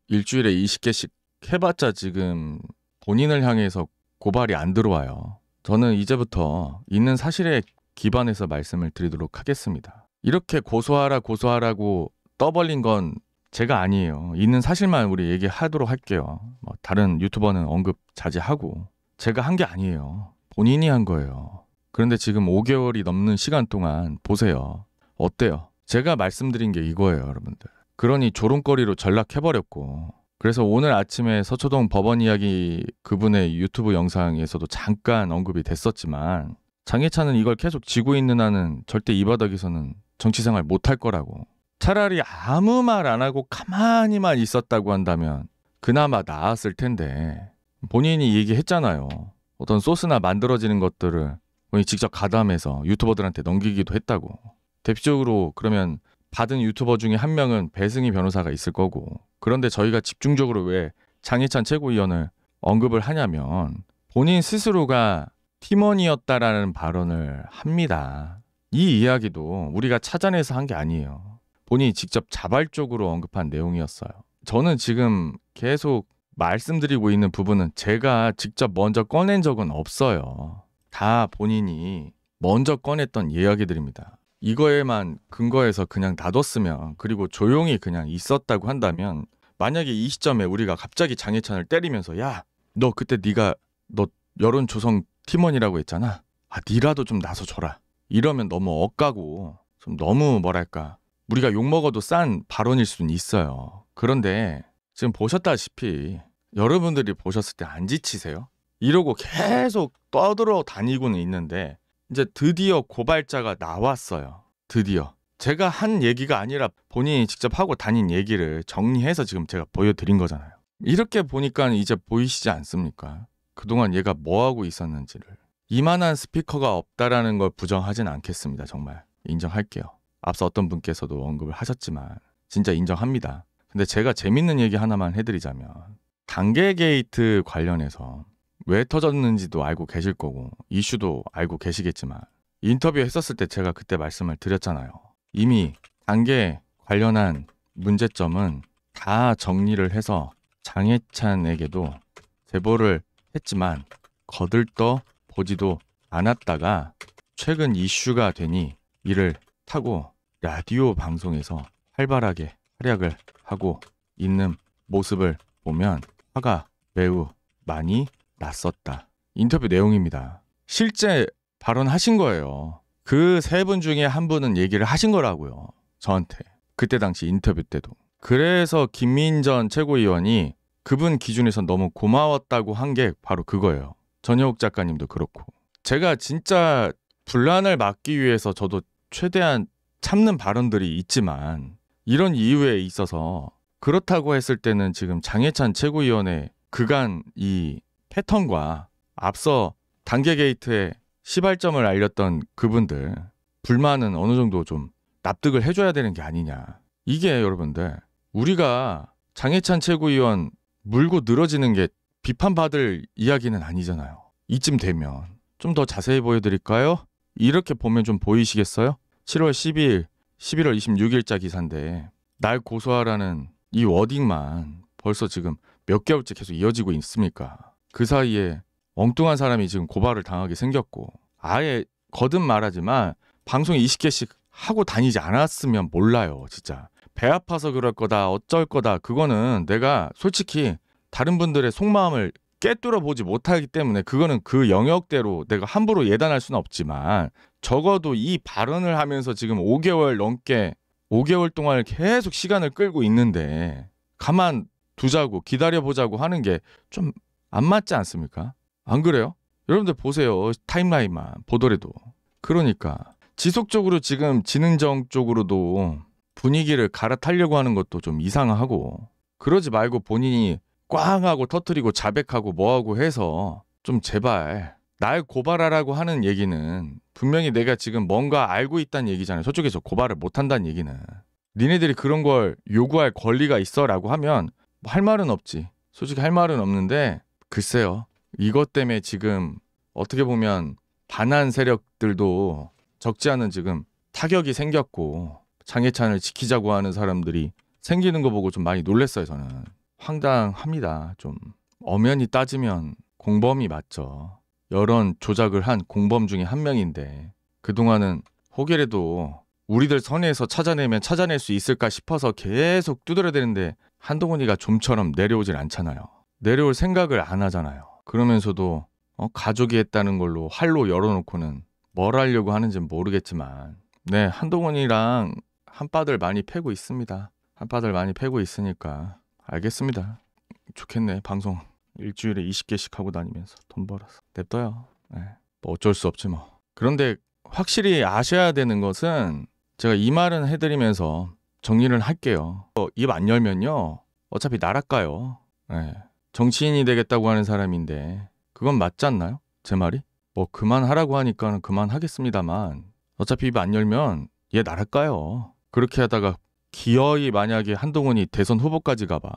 일주일에 20개씩 해봤자 지금 본인을 향해서 고발이 안 들어와요. 저는 이제부터 있는 사실에 기반해서 말씀을 드리도록 하겠습니다. 이렇게 고소하라 고소하라고 떠벌린 건 제가 아니에요. 있는 사실만 우리 얘기하도록 할게요. 뭐 다른 유튜버는 언급 자제하고 제가 한 게 아니에요. 본인이 한 거예요. 그런데 지금 5개월이 넘는 시간 동안 보세요. 어때요? 제가 말씀드린 게 이거예요, 여러분들. 그러니 조롱거리로 전락해버렸고. 그래서 오늘 아침에 서초동 법원 이야기 그분의 유튜브 영상에서도 잠깐 언급이 됐었지만 장혜찬은 이걸 계속 지고 있는 한은 절대 이 바닥에서는 정치생활 못 할 거라고. 차라리 아무 말 안 하고 가만히만 있었다고 한다면 그나마 나았을 텐데 본인이 얘기했잖아요. 어떤 소스나 만들어지는 것들을 본인이 직접 가담해서 유튜버들한테 넘기기도 했다고. 대표적으로 그러면 받은 유튜버 중에 한 명은 배승희 변호사가 있을 거고. 그런데 저희가 집중적으로 왜 장희찬 최고위원을 언급을 하냐면 본인 스스로가 팀원이었다라는 발언을 합니다. 이 이야기도 우리가 찾아내서 한 게 아니에요. 본인이 직접 자발적으로 언급한 내용이었어요. 저는 지금 계속 말씀드리고 있는 부분은 제가 직접 먼저 꺼낸 적은 없어요. 다 본인이 먼저 꺼냈던 이야기들입니다. 이거에만 근거해서 그냥 놔뒀으면 그리고 조용히 그냥 있었다고 한다면 만약에 이 시점에 우리가 갑자기 장해찬을 때리면서 야 너 그때 네가 너 여론 조성 팀원이라고 했잖아 아 니라도 좀 나서 줘라 이러면 너무 억가고좀 너무 뭐랄까 우리가 욕먹어도 싼 발언일 수는 있어요 그런데 지금 보셨다시피 여러분들이 보셨을 때 안 지치세요? 이러고 계속 떠들어 다니고는 있는데 이제 드디어 고발자가 나왔어요. 드디어. 제가 한 얘기가 아니라 본인이 직접 하고 다닌 얘기를 정리해서 지금 제가 보여드린 거잖아요. 이렇게 보니까 이제 보이시지 않습니까? 그동안 얘가 뭐하고 있었는지를. 이만한 스피커가 없다라는 걸 부정하진 않겠습니다. 정말. 인정할게요. 앞서 어떤 분께서도 언급을 하셨지만 진짜 인정합니다. 근데 제가 재밌는 얘기 하나만 해드리자면 단계 게이트 관련해서 왜 터졌는지도 알고 계실 거고 이슈도 알고 계시겠지만 인터뷰 했었을 때 제가 그때 말씀을 드렸잖아요. 이미 단계 관련한 문제점은 다 정리를 해서 장해찬에게도 제보를 했지만 거들떠 보지도 않았다가 최근 이슈가 되니 이를 타고 라디오 방송에서 활발하게 활약을 하고 있는 모습을 보면 화가 매우 많이 났었다. 인터뷰 내용입니다. 실제 발언하신 거예요. 그 세 분 중에 한 분은 얘기를 하신 거라고요. 저한테. 그때 당시 인터뷰 때도. 그래서 김민전 최고위원이 그분 기준에선 너무 고마웠다고 한 게 바로 그거예요. 전효욱 작가님도 그렇고. 제가 진짜 분란을 막기 위해서 저도 최대한 참는 발언들이 있지만 이런 이유에 있어서 그렇다고 했을 때는 지금 장해찬 최고위원의 그간 이 패턴과 앞서 단계 게이트의 시발점을 알렸던 그분들 불만은 어느 정도 좀 납득을 해줘야 되는 게 아니냐. 이게 여러분들 우리가 장해찬 최고위원 물고 늘어지는 게 비판받을 이야기는 아니잖아요. 이쯤 되면 좀 더 자세히 보여드릴까요? 이렇게 보면 좀 보이시겠어요? 7월 12일 11월 26일자 기사인데 날 고소하라는 이 워딩만 벌써 지금 몇 개월째 계속 이어지고 있습니까? 그 사이에 엉뚱한 사람이 지금 고발을 당하게 생겼고 아예 거듭 말하지만 방송 20개씩 하고 다니지 않았으면 몰라요, 진짜. 배 아파서 그럴 거다, 어쩔 거다. 그거는 내가 솔직히 다른 분들의 속마음을 깨뚫어 보지 못하기 때문에 그거는 그 영역대로 내가 함부로 예단할 수는 없지만 적어도 이 발언을 하면서 지금 5개월 넘게 5개월 동안 계속 시간을 끌고 있는데 가만 두자고 기다려보자고 하는 게 좀 안 맞지 않습니까? 안 그래요? 여러분들 보세요. 타임라인만 보더라도. 그러니까 지속적으로 지금 지능정 쪽으로도 분위기를 갈아타려고 하는 것도 좀 이상하고 그러지 말고 본인이 꽝 하고 터트리고 자백하고 뭐하고 해서 좀 제발 날 고발하라고 하는 얘기는 분명히 내가 지금 뭔가 알고 있다는 얘기잖아요. 저쪽에서 고발을 못 한다는 얘기는. 니네들이 그런 걸 요구할 권리가 있어라고 하면 뭐할 말은 없지. 솔직히 할 말은 없는데 글쎄요. 이것 때문에 지금 어떻게 보면 반한 세력들도 적지 않은 지금 타격이 생겼고 장해찬을 지키자고 하는 사람들이 생기는 거 보고 좀 많이 놀랐어요 저는 황당합니다 좀 엄연히 따지면 공범이 맞죠 여론 조작을 한 공범 중에 한 명인데 그동안은 혹여라도 우리들 선에서 찾아내면 찾아낼 수 있을까 싶어서 계속 두드려야되는데 한동훈이가 좀처럼 내려오질 않잖아요. 내려올 생각을 안 하잖아요. 그러면서도 어, 가족이 했다는 걸로 활로 열어놓고는 뭘 하려고 하는지는 모르겠지만 네 한동훈이랑 한바들 많이 패고 있습니다. 한바들 많이 패고 있으니까 알겠습니다. 좋겠네 방송. 일주일에 20개씩 하고 다니면서 돈 벌어서 냅둬요. 네. 예, 뭐 어쩔 수 없지 뭐. 그런데 확실히 아셔야 되는 것은 제가 이 말은 해드리면서 정리를 할게요. 어, 입안 열면요. 어차피 날아가요. 네. 정치인이 되겠다고 하는 사람인데 그건 맞지 않나요? 제 말이? 뭐 그만하라고 하니까 그만하겠습니다만 어차피 입 안 열면 얘 날아가요. 그렇게 하다가 기어이 만약에 한동훈이 대선 후보까지 가봐.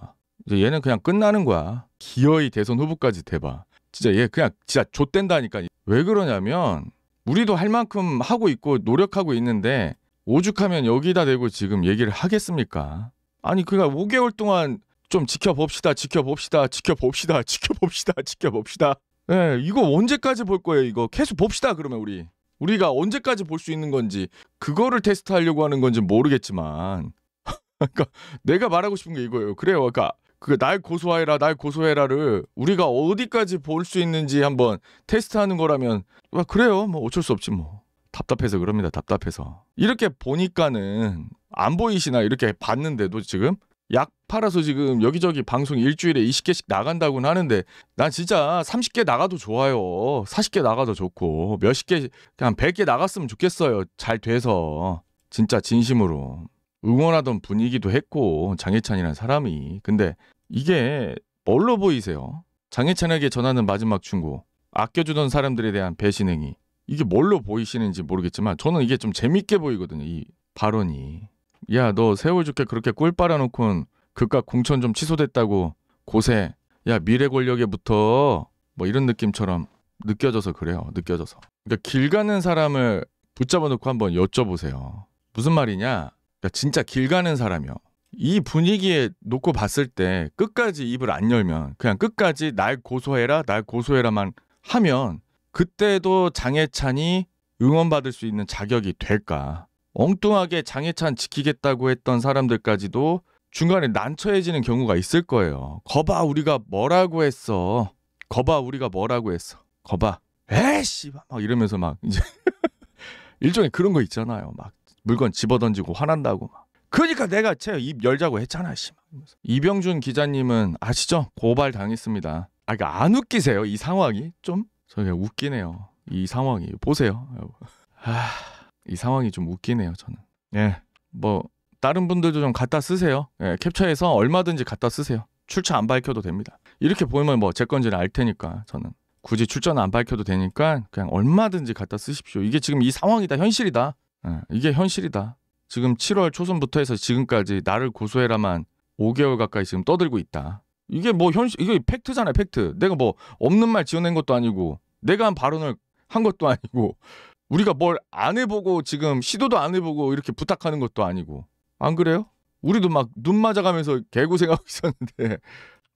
이제 얘는 그냥 끝나는 거야. 기어이 대선 후보까지 대봐 진짜 얘 그냥 진짜 좆된다니까. 왜 그러냐면 우리도 할 만큼 하고 있고 노력하고 있는데 오죽하면 여기다 대고 지금 얘기를 하겠습니까? 아니 그러니까 5개월 동안 좀 지켜봅시다, 지켜봅시다, 지켜봅시다, 지켜봅시다, 지켜봅시다. 예, 네, 이거 언제까지 볼 거예요? 이거 계속 봅시다. 그러면 우리 우리가 언제까지 볼 수 있는 건지 그거를 테스트하려고 하는 건지 모르겠지만, 그러니까 내가 말하고 싶은 게 이거예요. 그래요. 그러니까 그날 고소해라 날 고소해라를 우리가 어디까지 볼 수 있는지 한번 테스트하는 거라면 아, 그래요 뭐 어쩔 수 없지 뭐 답답해서 그럽니다 답답해서 이렇게 보니까는 안 보이시나 이렇게 봤는데도 지금 약 팔아서 지금 여기저기 방송 일주일에 20개씩 나간다고는 하는데 난 진짜 30개 나가도 좋아요. 40개 나가도 좋고 몇십 개 그냥 100개 나갔으면 좋겠어요. 잘 돼서 진짜 진심으로. 응원하던 분이기도 했고 장해찬이란 사람이 근데 이게 뭘로 보이세요? 장해찬에게 전하는 마지막 충고 아껴주던 사람들에 대한 배신 행위 이게 뭘로 보이시는지 모르겠지만 저는 이게 좀 재밌게 보이거든요 이 발언이 야 너 세월 좋게 그렇게 꿀 빨아놓곤 그깟 공천 좀 취소됐다고 고세 야 미래 권력에 부터뭐 이런 느낌처럼 느껴져서 그래요 느껴져서 그러니까 길 가는 사람을 붙잡아 놓고 한번 여쭤보세요 무슨 말이냐 그러니까 진짜 길 가는 사람이요. 이 분위기에 놓고 봤을 때 끝까지 입을 안 열면 그냥 끝까지 날 고소해라 날 고소해라만 하면 그때도 장해찬이 응원받을 수 있는 자격이 될까 엉뚱하게 장해찬 지키겠다고 했던 사람들까지도 중간에 난처해지는 경우가 있을 거예요 거봐 우리가 뭐라고 했어 거봐 우리가 뭐라고 했어 거봐 에이씨 막 이러면서 막 이제 일종의 그런 거 있잖아요 막 물건 집어던지고 화난다고 막. 그러니까 내가 제입 열자고 했잖아 씨. 이병준 기자님은 아시죠? 고발 당했습니다. 아, 그러니까 안 웃기세요? 이 상황이 좀 저게 웃기네요. 이 상황이 보세요. 아, 이 상황이 좀 웃기네요. 저는. 예, 뭐 다른 분들도 좀 갖다 쓰세요. 예, 캡처해서 얼마든지 갖다 쓰세요. 출처 안 밝혀도 됩니다. 이렇게 보이면 뭐 제 건지는 알 테니까 저는 굳이 출처는 안 밝혀도 되니까 그냥 얼마든지 갖다 쓰십시오. 이게 지금 이 상황이다 현실이다. 예, 이게 현실이다. 지금 7월 초순부터 해서 지금까지 나를 고소해라만 5개월 가까이 지금 떠들고 있다. 이게 뭐 현실, 이게 팩트잖아요, 팩트. 내가 뭐 없는 말 지어낸 것도 아니고, 내가 한 발언을 한 것도 아니고, 우리가 뭘 안 해보고 지금 시도도 안 해보고 이렇게 부탁하는 것도 아니고. 안 그래요? 우리도 막 눈 맞아가면서 개고생하고 있었는데,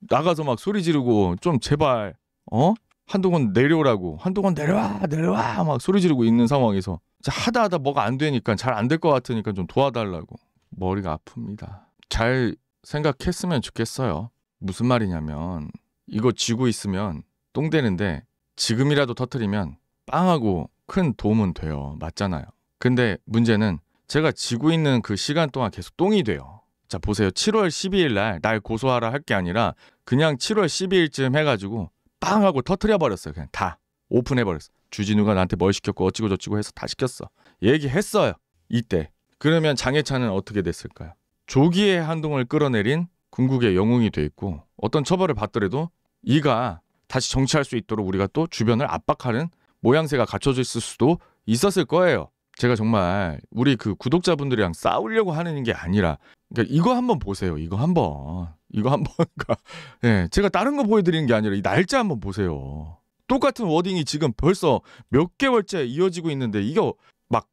나가서 막 소리 지르고, 좀 제발, 어? 한동훈 내려오라고 한동훈 내려와 내려와 막 소리 지르고 있는 상황에서 하다 하다 뭐가 안 되니까 잘 안 될 것 같으니까 좀 도와달라고 머리가 아픕니다. 잘 생각했으면 좋겠어요. 무슨 말이냐면 이거 쥐고 있으면 똥 되는데 지금이라도 터트리면 빵하고 큰 도움은 돼요. 맞잖아요. 근데 문제는 제가 지고 있는 그 시간 동안 계속 똥이 돼요. 자 보세요. 7월 12일 날 날 고소하라 할 게 아니라 그냥 7월 12일쯤 해가지고 빵 하고 터트려 버렸어요. 그냥 다 오픈해 버렸어. 주진우가 나한테 뭘 시켰고 어찌고 저찌고 해서 다 시켰어. 얘기했어요. 이때. 그러면 장해찬은 어떻게 됐을까요? 조기에 한동을 끌어내린 궁극의 영웅이 돼 있고 어떤 처벌을 받더라도 이가 다시 정치할 수 있도록 우리가 또 주변을 압박하는 모양새가 갖춰져 있을 수도 있었을 거예요. 제가 정말 우리 그 구독자분들이랑 싸우려고 하는 게 아니라 그러니까 이거 한번 보세요. 이거 한번. 이거 한번 그러니까, 예, 네, 제가 다른 거 보여드리는 게 아니라 이 날짜 한번 보세요. 똑같은 워딩이 지금 벌써 몇 개월째 이어지고 있는데 이거 막으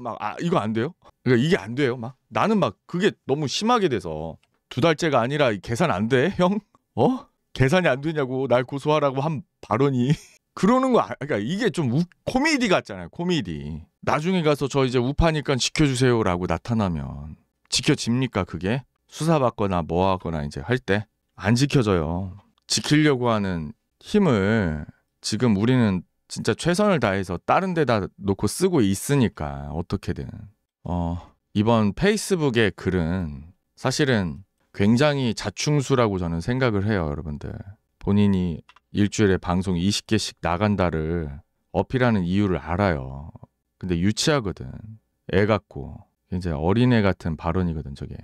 막 아 이거 안 돼요? 그러니까 이게 안 돼요. 막 나는 막 그게 너무 심하게 돼서 두 달째가 아니라 계산 안 돼, 형? 어? 계산이 안 되냐고 날 고소하라고 한 발언이 그러는 거 아, 그러니까 이게 좀 우, 코미디 같잖아요. 코미디. 나중에 가서 저 이제 우파니까 지켜주세요라고 나타나면 지켜집니까 그게? 수사받거나 뭐하거나 이제 할 때 안 지켜져요. 지키려고 하는 힘을 지금 우리는 진짜 최선을 다해서 다른 데다 놓고 쓰고 있으니까 어떻게든 어, 이번 페이스북의 글은 사실은 굉장히 자충수라고 저는 생각을 해요, 여러분들. 본인이 일주일에 방송 20개씩 나간다를 어필하는 이유를 알아요. 근데 유치하거든. 애 같고 굉장히 어린애 같은 발언이거든, 저게.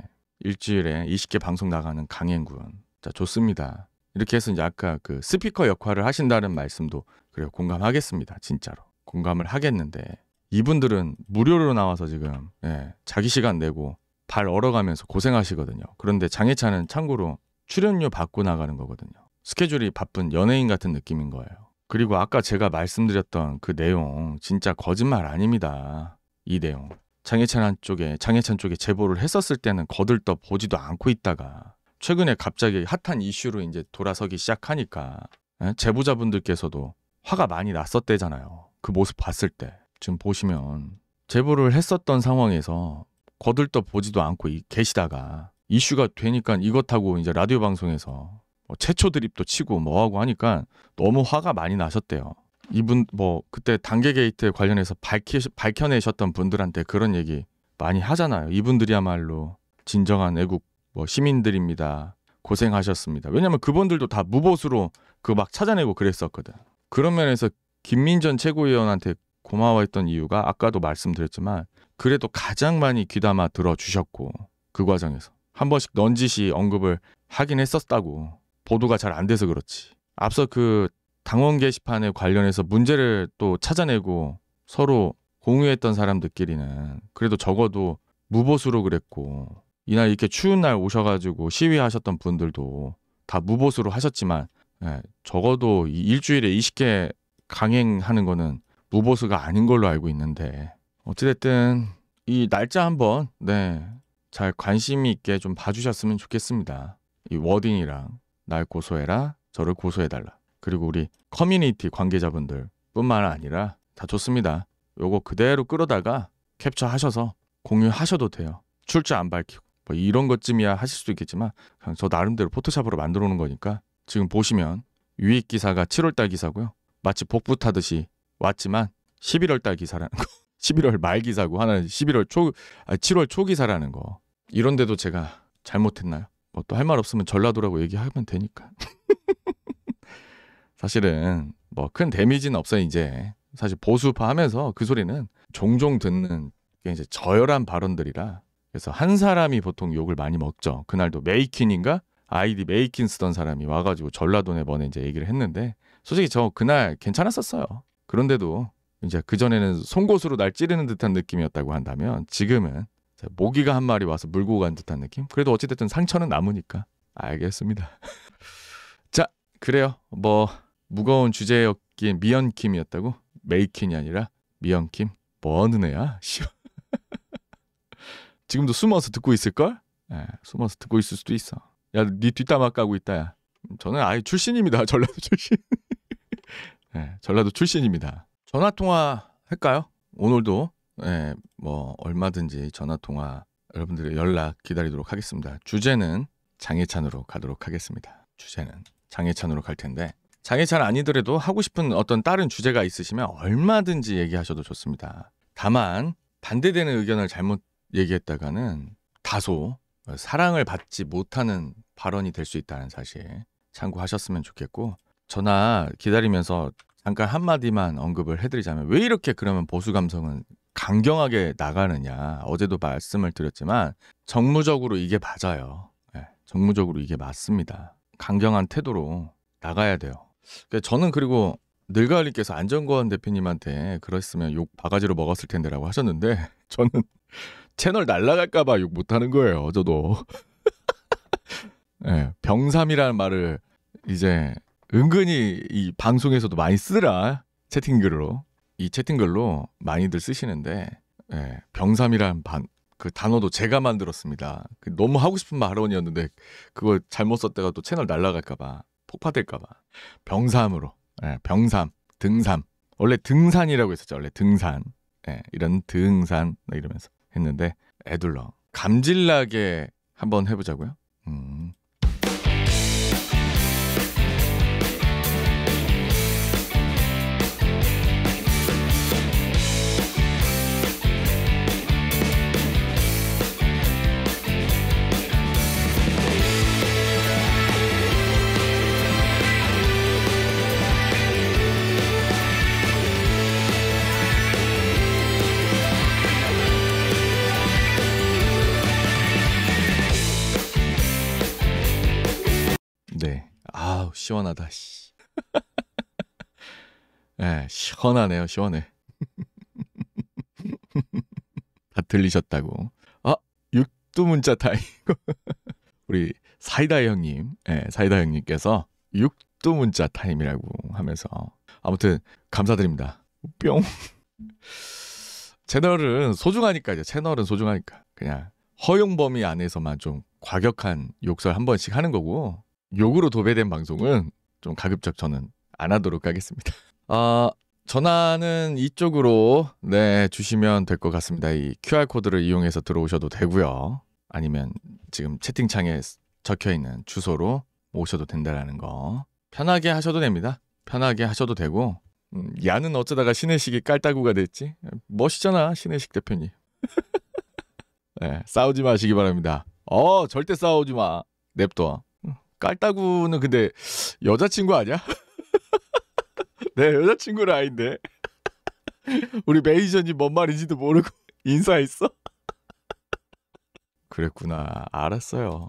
일주일에 20개 방송 나가는 강행군. 자, 좋습니다. 이렇게 해서 이제 아까 그 스피커 역할을 하신다는 말씀도 그래 공감하겠습니다. 진짜로. 공감을 하겠는데 이분들은 무료로 나와서 지금 예, 자기 시간 내고 발 얼어가면서 고생하시거든요. 그런데 장해찬은 참고로 출연료 받고 나가는 거거든요. 스케줄이 바쁜 연예인 같은 느낌인 거예요. 그리고 아까 제가 말씀드렸던 그 내용 진짜 거짓말 아닙니다. 이 내용. 장해찬 쪽에 장해찬 쪽에 제보를 했었을 때는 거들떠 보지도 않고 있다가 최근에 갑자기 핫한 이슈로 이제 돌아서기 시작하니까 예, 제보자분들께서도 화가 많이 났었대잖아요. 그 모습 봤을 때 지금 보시면 제보를 했었던 상황에서 거들떠 보지도 않고 계시다가 이슈가 되니까 이것하고 이제 라디오 방송에서 뭐 최초 드립도 치고 뭐하고 하니까 너무 화가 많이 나셨대요. 이분 뭐 그때 단계 게이트 관련해서 밝히, 밝혀내셨던 분들한테 그런 얘기 많이 하잖아요. 이분들이야말로 진정한 애국 뭐 시민들입니다. 고생하셨습니다. 왜냐면 그분들도 다 무보수로 그 막 찾아내고 그랬었거든. 그런 면에서 김민전 최고위원한테 고마워했던 이유가 아까도 말씀드렸지만 그래도 가장 많이 귀담아 들어주셨고 그 과정에서 한 번씩 넌지시 언급을 하긴 했었다고 보도가 잘 안 돼서 그렇지. 앞서 그 당원 게시판에 관련해서 문제를 또 찾아내고 서로 공유했던 사람들끼리는 그래도 적어도 무보수로 그랬고 이날 이렇게 추운 날 오셔가지고 시위하셨던 분들도 다 무보수로 하셨지만 예, 적어도 일주일에 20개 강행하는 거는 무보수가 아닌 걸로 알고 있는데 어찌됐든 이 날짜 한번 네 잘관심 있게 좀 봐주셨으면 좋겠습니다. 이 워딩이랑 날 고소해라 저를 고소해달라 그리고 우리 커뮤니티 관계자분들 뿐만 아니라 다 좋습니다. 요거 그대로 끌어다가 캡처하셔서 공유하셔도 돼요. 출처 안 밝히고 뭐 이런 것쯤이야 하실 수도 있겠지만 그냥 저 나름대로 포토샵으로 만들어 놓은 거니까 지금 보시면 유익 기사가 7월달 기사고요. 마치 복부 타듯이 왔지만 11월달 기사라는 거. 11월 말 기사고 하나는 11월 초 아, 7월 초 기사라는 거. 이런데도 제가 잘못했나요? 뭐 또 할 말 없으면 전라도라고 얘기하면 되니까. 사실은 뭐 큰 데미지는 없어요 이제 사실 보수파 하면서 그 소리는 종종 듣는 게 이제 저열한 발언들이라 그래서 한 사람이 보통 욕을 많이 먹죠 그날도 메이킨인가 아이디 메이킨 쓰던 사람이 와가지고 전라도네 번에 이제 얘기를 했는데 솔직히 저 그날 괜찮았었어요 그런데도 이제 그전에는 송곳으로 날 찌르는 듯한 느낌이었다고 한다면 지금은 모기가 한 마리 와서 물고 간 듯한 느낌? 그래도 어찌됐든 상처는 남으니까 알겠습니다. 자, 그래요. 뭐 무거운 주제였기에 미연킴이었다고? 메이킨이 아니라 미연킴? 뭐 하는 애야? 지금도 숨어서 듣고 있을걸? 예, 숨어서 듣고 있을 수도 있어. 야, 네 뒷담화 까고 있다, 야. 음, 저는 아예 출신입니다. 전라도 출신. 예, 전라도 출신입니다. 전화통화 할까요? 오늘도, 예, 뭐, 얼마든지 전화통화 여러분들의 연락 기다리도록 하겠습니다. 주제는 장해찬으로 가도록 하겠습니다. 주제는 장해찬으로 갈 텐데, 장애잘 아니더라도 하고 싶은 어떤 다른 주제가 있으시면 얼마든지 얘기하셔도 좋습니다. 다만 반대되는 의견을 잘못 얘기했다가는 다소 사랑을 받지 못하는 발언이 될 수 있다는 사실 참고하셨으면 좋겠고 전화 기다리면서 잠깐 한마디만 언급을 해드리자면 왜 이렇게 그러면 보수 감성은 강경하게 나가느냐 어제도 말씀을 드렸지만 정무적으로 이게 맞아요 예, 정무적으로 이게 맞습니다 강경한 태도로 나가야 돼요 그러니까 저는 그리고 늘가을님께서 안전권 대표님한테 그랬으면 욕 바가지로 먹었을 텐데라고 하셨는데 저는 채널 날라갈까봐 욕 못하는 거예요. 저도 네, 병삼이라는 말을 이제 은근히 이 방송에서도 많이 쓰더라 채팅글로 이 채팅글로 많이들 쓰시는데 네, 병삼이라는 반, 그 단어도 제가 만들었습니다. 그 너무 하고 싶은 말언이었는데 그걸 잘못 썼다가 또 채널 날라갈까봐 폭파될까봐 병삼으로 예, 병삼 등삼 원래 등산이라고 했었죠 원래 등산 예, 이런 등산 이러면서 했는데 애둘러 감질나게 한번 해보자고요. 음. 시원하다. 씨. 네, 시원하네요. 시원해. 다 들리셨다고. 아, 육두 문자 타이거 우리 사이다 형님, 네, 사이다 형님께서 육두 문자 타임이라고 하면서 아무튼 감사드립니다. 뿅. 채널은 소중하니까요. 채널은 소중하니까 그냥 허용 범위 안에서만 좀 과격한 욕설 한 번씩 하는 거고 욕으로 도배된 방송은 좀 가급적 저는 안 하도록 하겠습니다. 아, 전화는 이쪽으로 네, 주시면 될 것 같습니다. 이 QR코드를 이용해서 들어오셔도 되고요. 아니면 지금 채팅창에 적혀 있는 주소로 오셔도 된다라는 거. 편하게 하셔도 됩니다. 편하게 하셔도 되고 음, 야는 어쩌다가 신혜식이 깔따구가 됐지? 멋있잖아 신혜식 대표님. 네, 싸우지 마시기 바랍니다. 어 절대 싸우지 마. 냅둬. 깔따구는 근데 여자친구 아니야? 네, 여자친구는 아닌데. 우리 메이저님 뭔 말인지도 모르고 인사했어? 그랬구나. 알았어요.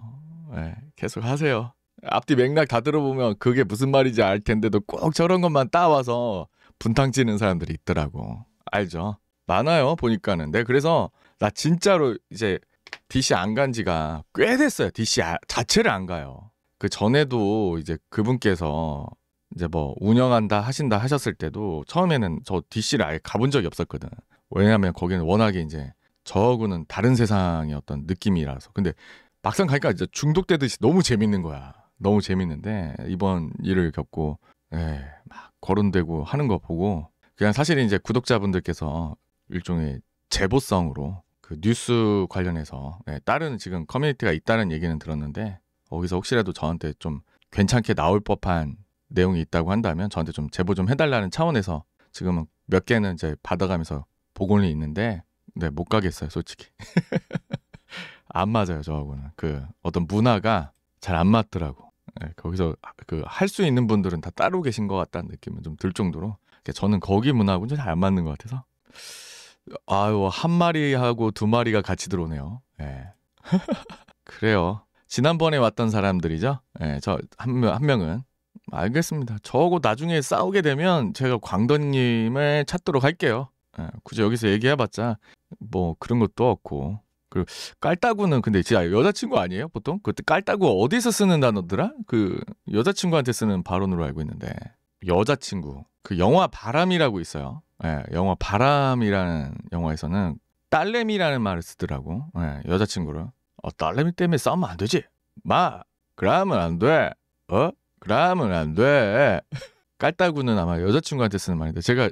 네, 계속 하세요. 앞뒤 맥락 다 들어보면 그게 무슨 말인지 알 텐데도 꼭 저런 것만 따와서 분탕 찌는 사람들이 있더라고. 알죠? 많아요, 보니까는. 네, 그래서 나 진짜로 이제 DC 안 간 지가 꽤 됐어요. DC 아, 자체를 안 가요. 그 전에도 이제 그분께서 이제 뭐 운영한다 하신다 하셨을 때도 처음에는 저 DC를 아예 가본 적이 없었거든. 왜냐하면 거기는 워낙에 이제 저하고는 다른 세상의 어떤 느낌이라서. 근데 막상 가니까 이제 중독되듯이 너무 재밌는 거야. 너무 재밌는데 이번 일을 겪고 예, 막 거론되고 하는 거 보고 그냥 사실 은 이제 구독자분들께서 일종의 제보성으로 그 뉴스 관련해서 예, 다른 지금 커뮤니티가 있다는 얘기는 들었는데 거기서 혹시라도 저한테 좀 괜찮게 나올 법한 내용이 있다고 한다면 저한테 좀 제보 좀 해달라는 차원에서 지금은 몇 개는 이제 받아가면서 보고는 있는데 네 못 가겠어요 솔직히 안 맞아요 저하고는 그 어떤 문화가 잘 안 맞더라고 네, 거기서 그 할 수 있는 분들은 다 따로 계신 것 같다는 느낌은 좀 들 정도로 저는 거기 문화하고는 잘안 맞는 것 같아서 아유 한 마리하고 두 마리가 같이 들어오네요 예 네. 그래요 지난번에 왔던 사람들이죠. 예, 저한 명, 한 명은 알겠습니다. 저하고 나중에 싸우게 되면 제가 광덕님을 찾도록 할게요. 예, 굳이 여기서 얘기해봤자 뭐 그런 것도 없고 그리고 깔따구는 근데 진짜 여자친구 아니에요 보통? 그때 깔따구 어디서 쓰는 단어더라? 그 여자친구한테 쓰는 발언으로 알고 있는데 여자친구 그 영화 바람이라고 있어요. 예, 영화 바람이라는 영화에서는 딸내미라는 말을 쓰더라고. 예, 여자친구를. 어, 딸내미 때문에 싸우면 안 되지. 마, 그러면 안 돼. 어? 그러면 안 돼. 깔따구는 아마 여자친구한테 쓰는 말인데 제가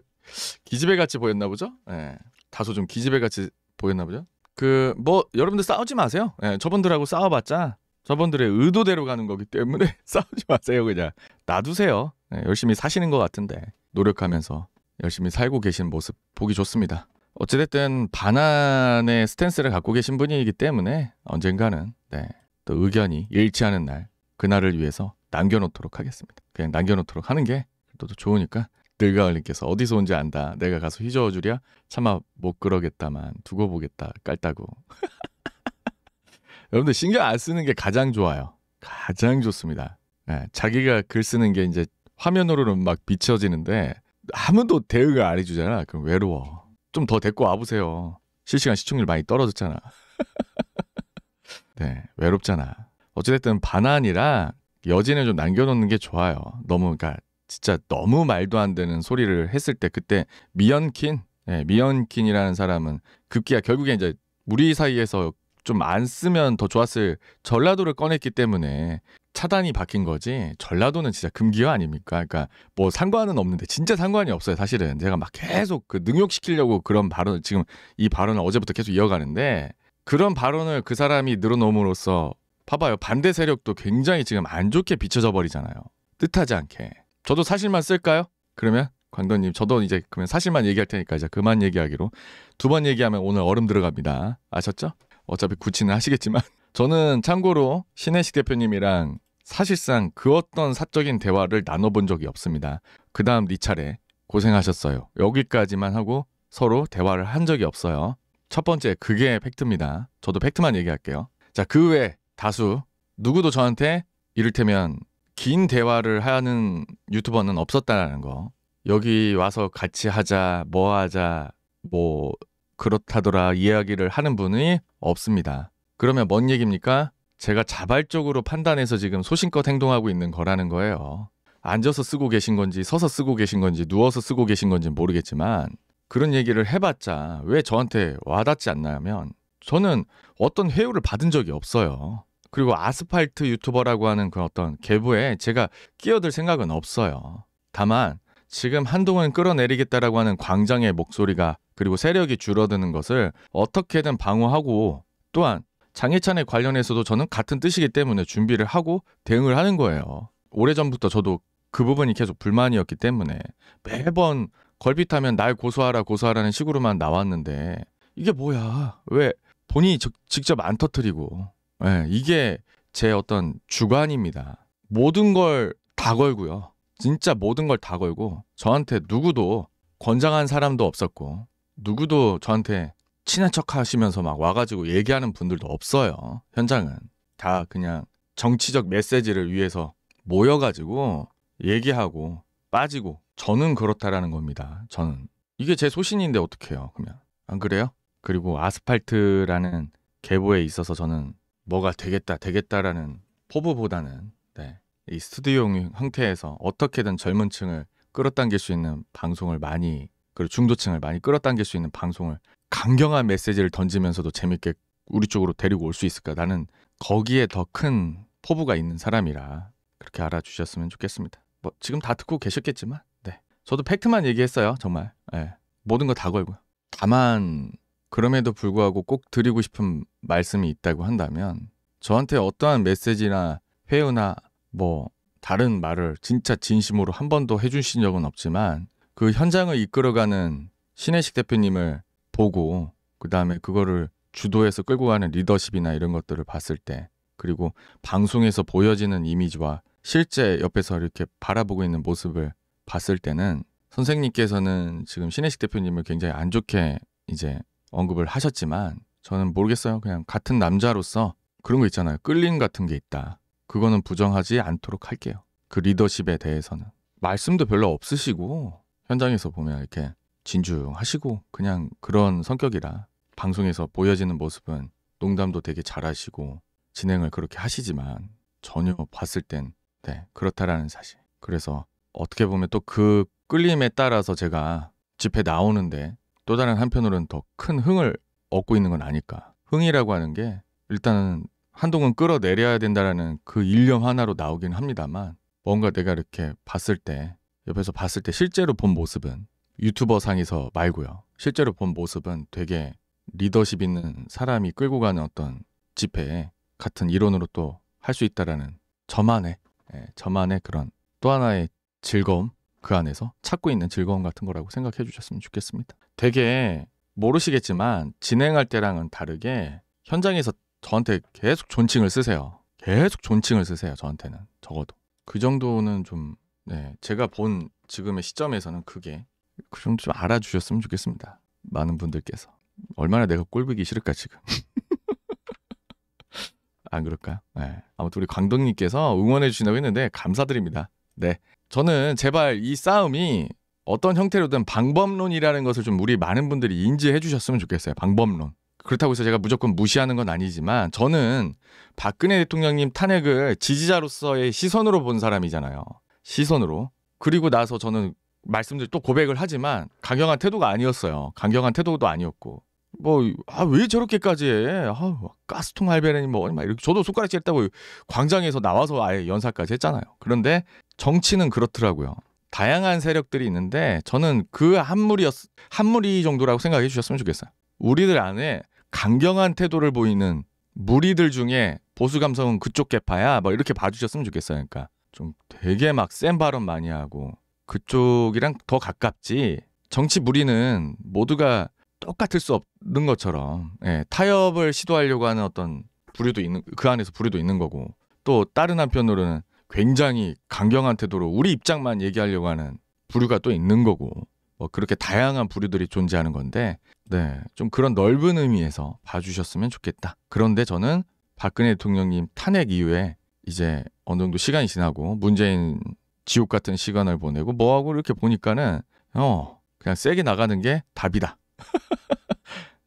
기집애 같이 보였나 보죠? 예. 다소 좀 기집애 같이 보였나 보죠? 그 뭐 여러분들 싸우지 마세요. 예, 저분들하고 싸워봤자 저분들의 의도대로 가는 거기 때문에 싸우지 마세요 그냥 놔두세요. 예, 열심히 사시는 것 같은데 노력하면서 열심히 살고 계신 모습 보기 좋습니다. 어찌됐든 반환의 스탠스를 갖고 계신 분이기 때문에 언젠가는 네, 또 의견이 일치하는 날 그날을 위해서 남겨놓도록 하겠습니다. 그냥 남겨놓도록 하는 게 또 좋으니까 늘가을님께서 어디서 온지 안다. 내가 가서 휘저어주랴. 차마 못 그러겠다만 두고 보겠다. 깔따구. 여러분들 신경 안 쓰는 게 가장 좋아요. 가장 좋습니다. 네, 자기가 글 쓰는 게 이제 화면으로는 막 비춰지는데 아무도 대응을 안 해주잖아. 그럼 외로워. 좀더 데리고 와보세요. 실시간 시청률 많이 떨어졌잖아. 네, 외롭잖아. 어찌됐든 반환이라 여진을 좀 남겨놓는 게 좋아요. 너무, 그러니까 진짜 너무 말도 안 되는 소리를 했을 때 그때 미연킨, 네, 미연킨이라는 사람은 급기야 결국에 이제 우리 사이에서 좀 안 쓰면 더 좋았을 전라도를 꺼냈기 때문에 차단이 바뀐 거지 전라도는 진짜 금기어 아닙니까? 그러니까 뭐 상관은 없는데 진짜 상관이 없어요 사실은 제가 막 계속 그 능욕시키려고 그런 발언 지금 이 발언을 어제부터 계속 이어가는데 그런 발언을 그 사람이 늘어놓음으로써 봐봐요 반대 세력도 굉장히 지금 안 좋게 비춰져 버리잖아요 뜻하지 않게 저도 사실만 쓸까요? 그러면 광도님 저도 이제 그러면 사실만 얘기할 테니까 이제 그만 얘기하기로 두 번 얘기하면 오늘 얼음 들어갑니다 아셨죠? 어차피 구치는 하시겠지만 저는 참고로 신혜식 대표님이랑 사실상 그 어떤 사적인 대화를 나눠본 적이 없습니다. 그 다음 네 차례 고생하셨어요. 여기까지만 하고 서로 대화를 한 적이 없어요. 첫 번째 그게 팩트입니다. 저도 팩트만 얘기할게요. 자 그외에 다수 누구도 저한테 이를테면 긴 대화를 하는 유튜버는 없었다라는 거. 여기 와서 같이 하자, 뭐 하자, 뭐 그렇다더라 이야기를 하는 분이 없습니다. 그러면 뭔 얘기입니까? 제가 자발적으로 판단해서 지금 소신껏 행동하고 있는 거라는 거예요. 앉아서 쓰고 계신 건지 서서 쓰고 계신 건지 누워서 쓰고 계신 건지 모르겠지만 그런 얘기를 해봤자 왜 저한테 와닿지 않냐면 저는 어떤 회유를 받은 적이 없어요. 그리고 아스팔트 유튜버라고 하는 그 어떤 계부에 제가 끼어들 생각은 없어요. 다만 지금 한동안 끌어내리겠다라고 하는 광장의 목소리가 그리고 세력이 줄어드는 것을 어떻게든 방어하고 또한 장해찬에 관련해서도 저는 같은 뜻이기 때문에 준비를 하고 대응을 하는 거예요. 오래전부터 저도 그 부분이 계속 불만이었기 때문에 매번 걸핏하면 날 고소하라 고소하라는 식으로만 나왔는데 이게 뭐야? 왜 본인이 저, 직접 안 터뜨리고 네, 이게 제 어떤 주관입니다. 모든 걸 다 걸고요. 진짜 모든 걸 다 걸고 저한테 누구도 권장한 사람도 없었고 누구도 저한테 친한 척 하시면서 막 와가지고 얘기하는 분들도 없어요. 현장은. 다 그냥 정치적 메시지를 위해서 모여가지고 얘기하고 빠지고 저는 그렇다라는 겁니다. 저는. 이게 제 소신인데 어떡해요, 그러면. 안 그래요? 그리고 아스팔트라는 계보에 있어서 저는 뭐가 되겠다, 되겠다라는 포부보다는 네, 이 스튜디오용 형태에서 어떻게든 젊은 층을 끌어당길 수 있는 방송을 많이 그리고 중도층을 많이 끌어당길 수 있는 방송을 강경한 메시지를 던지면서도 재밌게 우리 쪽으로 데리고 올 수 있을까? 나는 거기에 더 큰 포부가 있는 사람이라 그렇게 알아주셨으면 좋겠습니다. 뭐 지금 다 듣고 계셨겠지만, 네, 저도 팩트만 얘기했어요. 정말 네. 모든 거 다 걸고요. 다만 그럼에도 불구하고 꼭 드리고 싶은 말씀이 있다고 한다면 저한테 어떠한 메시지나 회유나 뭐 다른 말을 진짜 진심으로 한 번도 해주신 적은 없지만 그 현장을 이끌어가는 신혜식 대표님을 보고 그다음에 그거를 주도해서 끌고 가는 리더십이나 이런 것들을 봤을 때 그리고 방송에서 보여지는 이미지와 실제 옆에서 이렇게 바라보고 있는 모습을 봤을 때는 선생님께서는 지금 신혜식 대표님을 굉장히 안 좋게 이제 언급을 하셨지만 저는 모르겠어요. 그냥 같은 남자로서 그런 거 있잖아요. 끌림 같은 게 있다. 그거는 부정하지 않도록 할게요. 그 리더십에 대해서는 말씀도 별로 없으시고 현장에서 보면 이렇게 진중하시고 그냥 그런 성격이라 방송에서 보여지는 모습은 농담도 되게 잘하시고 진행을 그렇게 하시지만 전혀 음. 봤을 땐 네, 그렇다라는 사실. 그래서 어떻게 보면 또 그 끌림에 따라서 제가 집에 나오는데 또 다른 한편으로는 더 큰 흥을 얻고 있는 건 아닐까. 흥이라고 하는 게 일단은 한동안 끌어내려야 된다라는 그 일념 하나로 나오긴 합니다만 뭔가 내가 이렇게 봤을 때 옆에서 봤을 때 실제로 본 모습은 유튜버 상에서 말고요. 실제로 본 모습은 되게 리더십 있는 사람이 끌고 가는 어떤 집회 같은 이론으로 또 할 수 있다라는 저만의 예, 저만의 그런 또 하나의 즐거움 그 안에서 찾고 있는 즐거움 같은 거라고 생각해 주셨으면 좋겠습니다. 되게 모르시겠지만 진행할 때랑은 다르게 현장에서 저한테 계속 존칭을 쓰세요. 계속 존칭을 쓰세요. 저한테는 적어도 그 정도는 좀 네, 제가 본 지금의 시점에서는 그게 그 정도 좀 알아주셨으면 좋겠습니다. 많은 분들께서 얼마나 내가 꼴보기 싫을까 지금. 안 그럴까요? 네. 예. 아무튼 우리 광덕님께서 응원해 주신다고 했는데 감사드립니다. 네. 저는 제발 이 싸움이 어떤 형태로든 방법론이라는 것을 좀 우리 많은 분들이 인지해 주셨으면 좋겠어요. 방법론. 그렇다고 해서 제가 무조건 무시하는 건 아니지만 저는 박근혜 대통령님 탄핵을 지지자로서의 시선으로 본 사람이잖아요. 시선으로. 그리고 나서 저는 말씀들또 고백을 하지만 강경한 태도가 아니었어요. 강경한 태도도 아니었고 뭐아왜 저렇게까지 해? 아, 가스통 할배라니 뭐니 막 이렇게 저도 손가락질 했다고 광장에서 나와서 아예 연사까지 했잖아요. 그런데 정치는 그렇더라고요. 다양한 세력들이 있는데 저는 그 한 무리였 한 무리 정도라고 생각해 주셨으면 좋겠어요. 우리들 안에 강경한 태도를 보이는 무리들 중에 보수 감성은 그쪽 개파야 뭐 이렇게 봐주셨으면 좋겠어요. 그러니까 좀 되게 막 센 발언 많이 하고 그쪽이랑 더 가깝지 정치 무리는 모두가 똑같을 수 없는 것처럼 예, 타협을 시도하려고 하는 어떤 부류도 있는 그 안에서 부류도 있는 거고 또 다른 한편으로는 굉장히 강경한 태도로 우리 입장만 얘기하려고 하는 부류가 또 있는 거고 뭐 그렇게 다양한 부류들이 존재하는 건데 네좀 그런 넓은 의미에서 봐주셨으면 좋겠다 그런데 저는 박근혜 대통령님 탄핵 이후에 이제 어느 정도 시간이 지나고 문재인 지옥 같은 시간을 보내고 뭐하고 이렇게 보니까는 어 그냥 세게 나가는 게 답이다.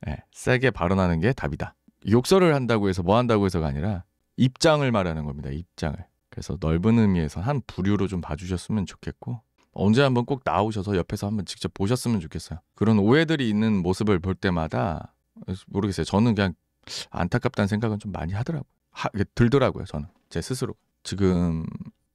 네, 세게 발언하는 게 답이다. 욕설을 한다고 해서 뭐 한다고 해서가 아니라 입장을 말하는 겁니다. 입장을. 그래서 넓은 의미에서 한 부류로 좀 봐주셨으면 좋겠고 언제 한번 꼭 나오셔서 옆에서 한번 직접 보셨으면 좋겠어요. 그런 오해들이 있는 모습을 볼 때마다 모르겠어요. 저는 그냥 안타깝다는 생각은 좀 많이 하더라고요. 하, 들더라고요. 저는 제 스스로. 지금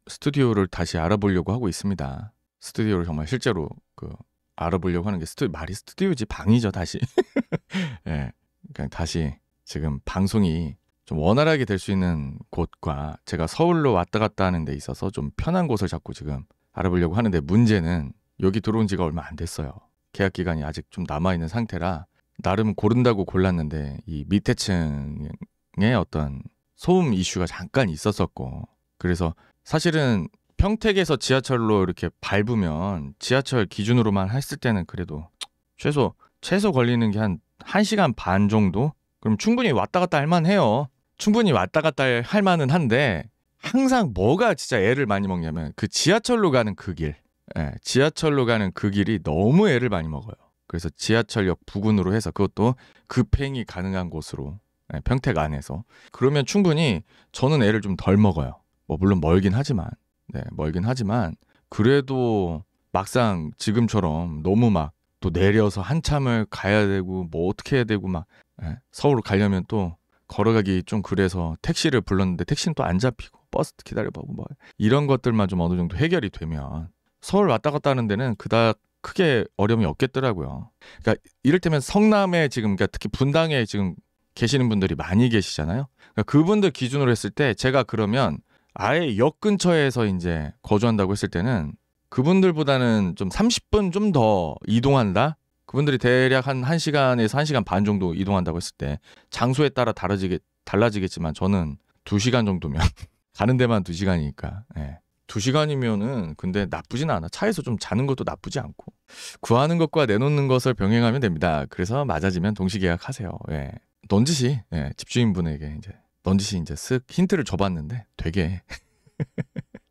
스튜디오를 다시 알아보려고 하고 있습니다. 스튜디오를 정말 실제로 그 알아보려고 하는 게 스튜 말이 스튜디오지 방이죠 다시. 예, 그냥 그러니까 다시 지금 방송이 좀 원활하게 될 수 있는 곳과 제가 서울로 왔다 갔다 하는 데 있어서 좀 편한 곳을 자꾸 지금 알아보려고 하는데 문제는 여기 들어온 지가 얼마 안 됐어요. 계약 기간이 아직 좀 남아 있는 상태라 나름 고른다고 골랐는데 이 밑에 층에 어떤 소음 이슈가 잠깐 있었었고 그래서 사실은 평택에서 지하철로 이렇게 밟으면 지하철 기준으로만 했을 때는 그래도 최소 최소 걸리는 게 한 1시간 반 정도? 그럼 충분히 왔다 갔다 할 만해요. 충분히 왔다 갔다 할 만은 한데 항상 뭐가 진짜 애를 많이 먹냐면 그 지하철로 가는 그 길. 예, 지하철로 가는 그 길이 너무 애를 많이 먹어요. 그래서 지하철역 부근으로 해서 그것도 급행이 가능한 곳으로 예, 평택 안에서 그러면 충분히 저는 애를 좀 덜 먹어요. 뭐 물론 멀긴 하지만 네, 멀긴 하지만 그래도 막상 지금처럼 너무 막 또 내려서 한참을 가야 되고 뭐 어떻게 해야 되고 막 네, 서울을 가려면 또 걸어가기 좀 그래서 택시를 불렀는데 택시는 또 안 잡히고 버스 기다려보고 뭐 이런 것들만 좀 어느 정도 해결이 되면 서울 왔다 갔다 하는 데는 그닥 크게 어려움이 없겠더라고요. 그러니까 이를테면 성남에 지금 그러니까 특히 분당에 지금 계시는 분들이 많이 계시잖아요. 그러니까 그분들 기준으로 했을 때 제가 그러면 아예 역 근처에서 이제 거주한다고 했을 때는 그분들보다는 좀 30분 좀 더 이동한다? 그분들이 대략 한 1시간에서 1시간 반 정도 이동한다고 했을 때 장소에 따라 다르지게, 달라지겠지만 저는 2시간 정도면 가는 데만 2시간이니까 예. 2시간이면은 근데 나쁘진 않아. 차에서 좀 자는 것도 나쁘지 않고 구하는 것과 내놓는 것을 병행하면 됩니다. 그래서 맞아지면 동시계약하세요. 예. 넌지시 예. 집주인분에게 이제 넌지시 이제 쓱 힌트를 줘봤는데 되게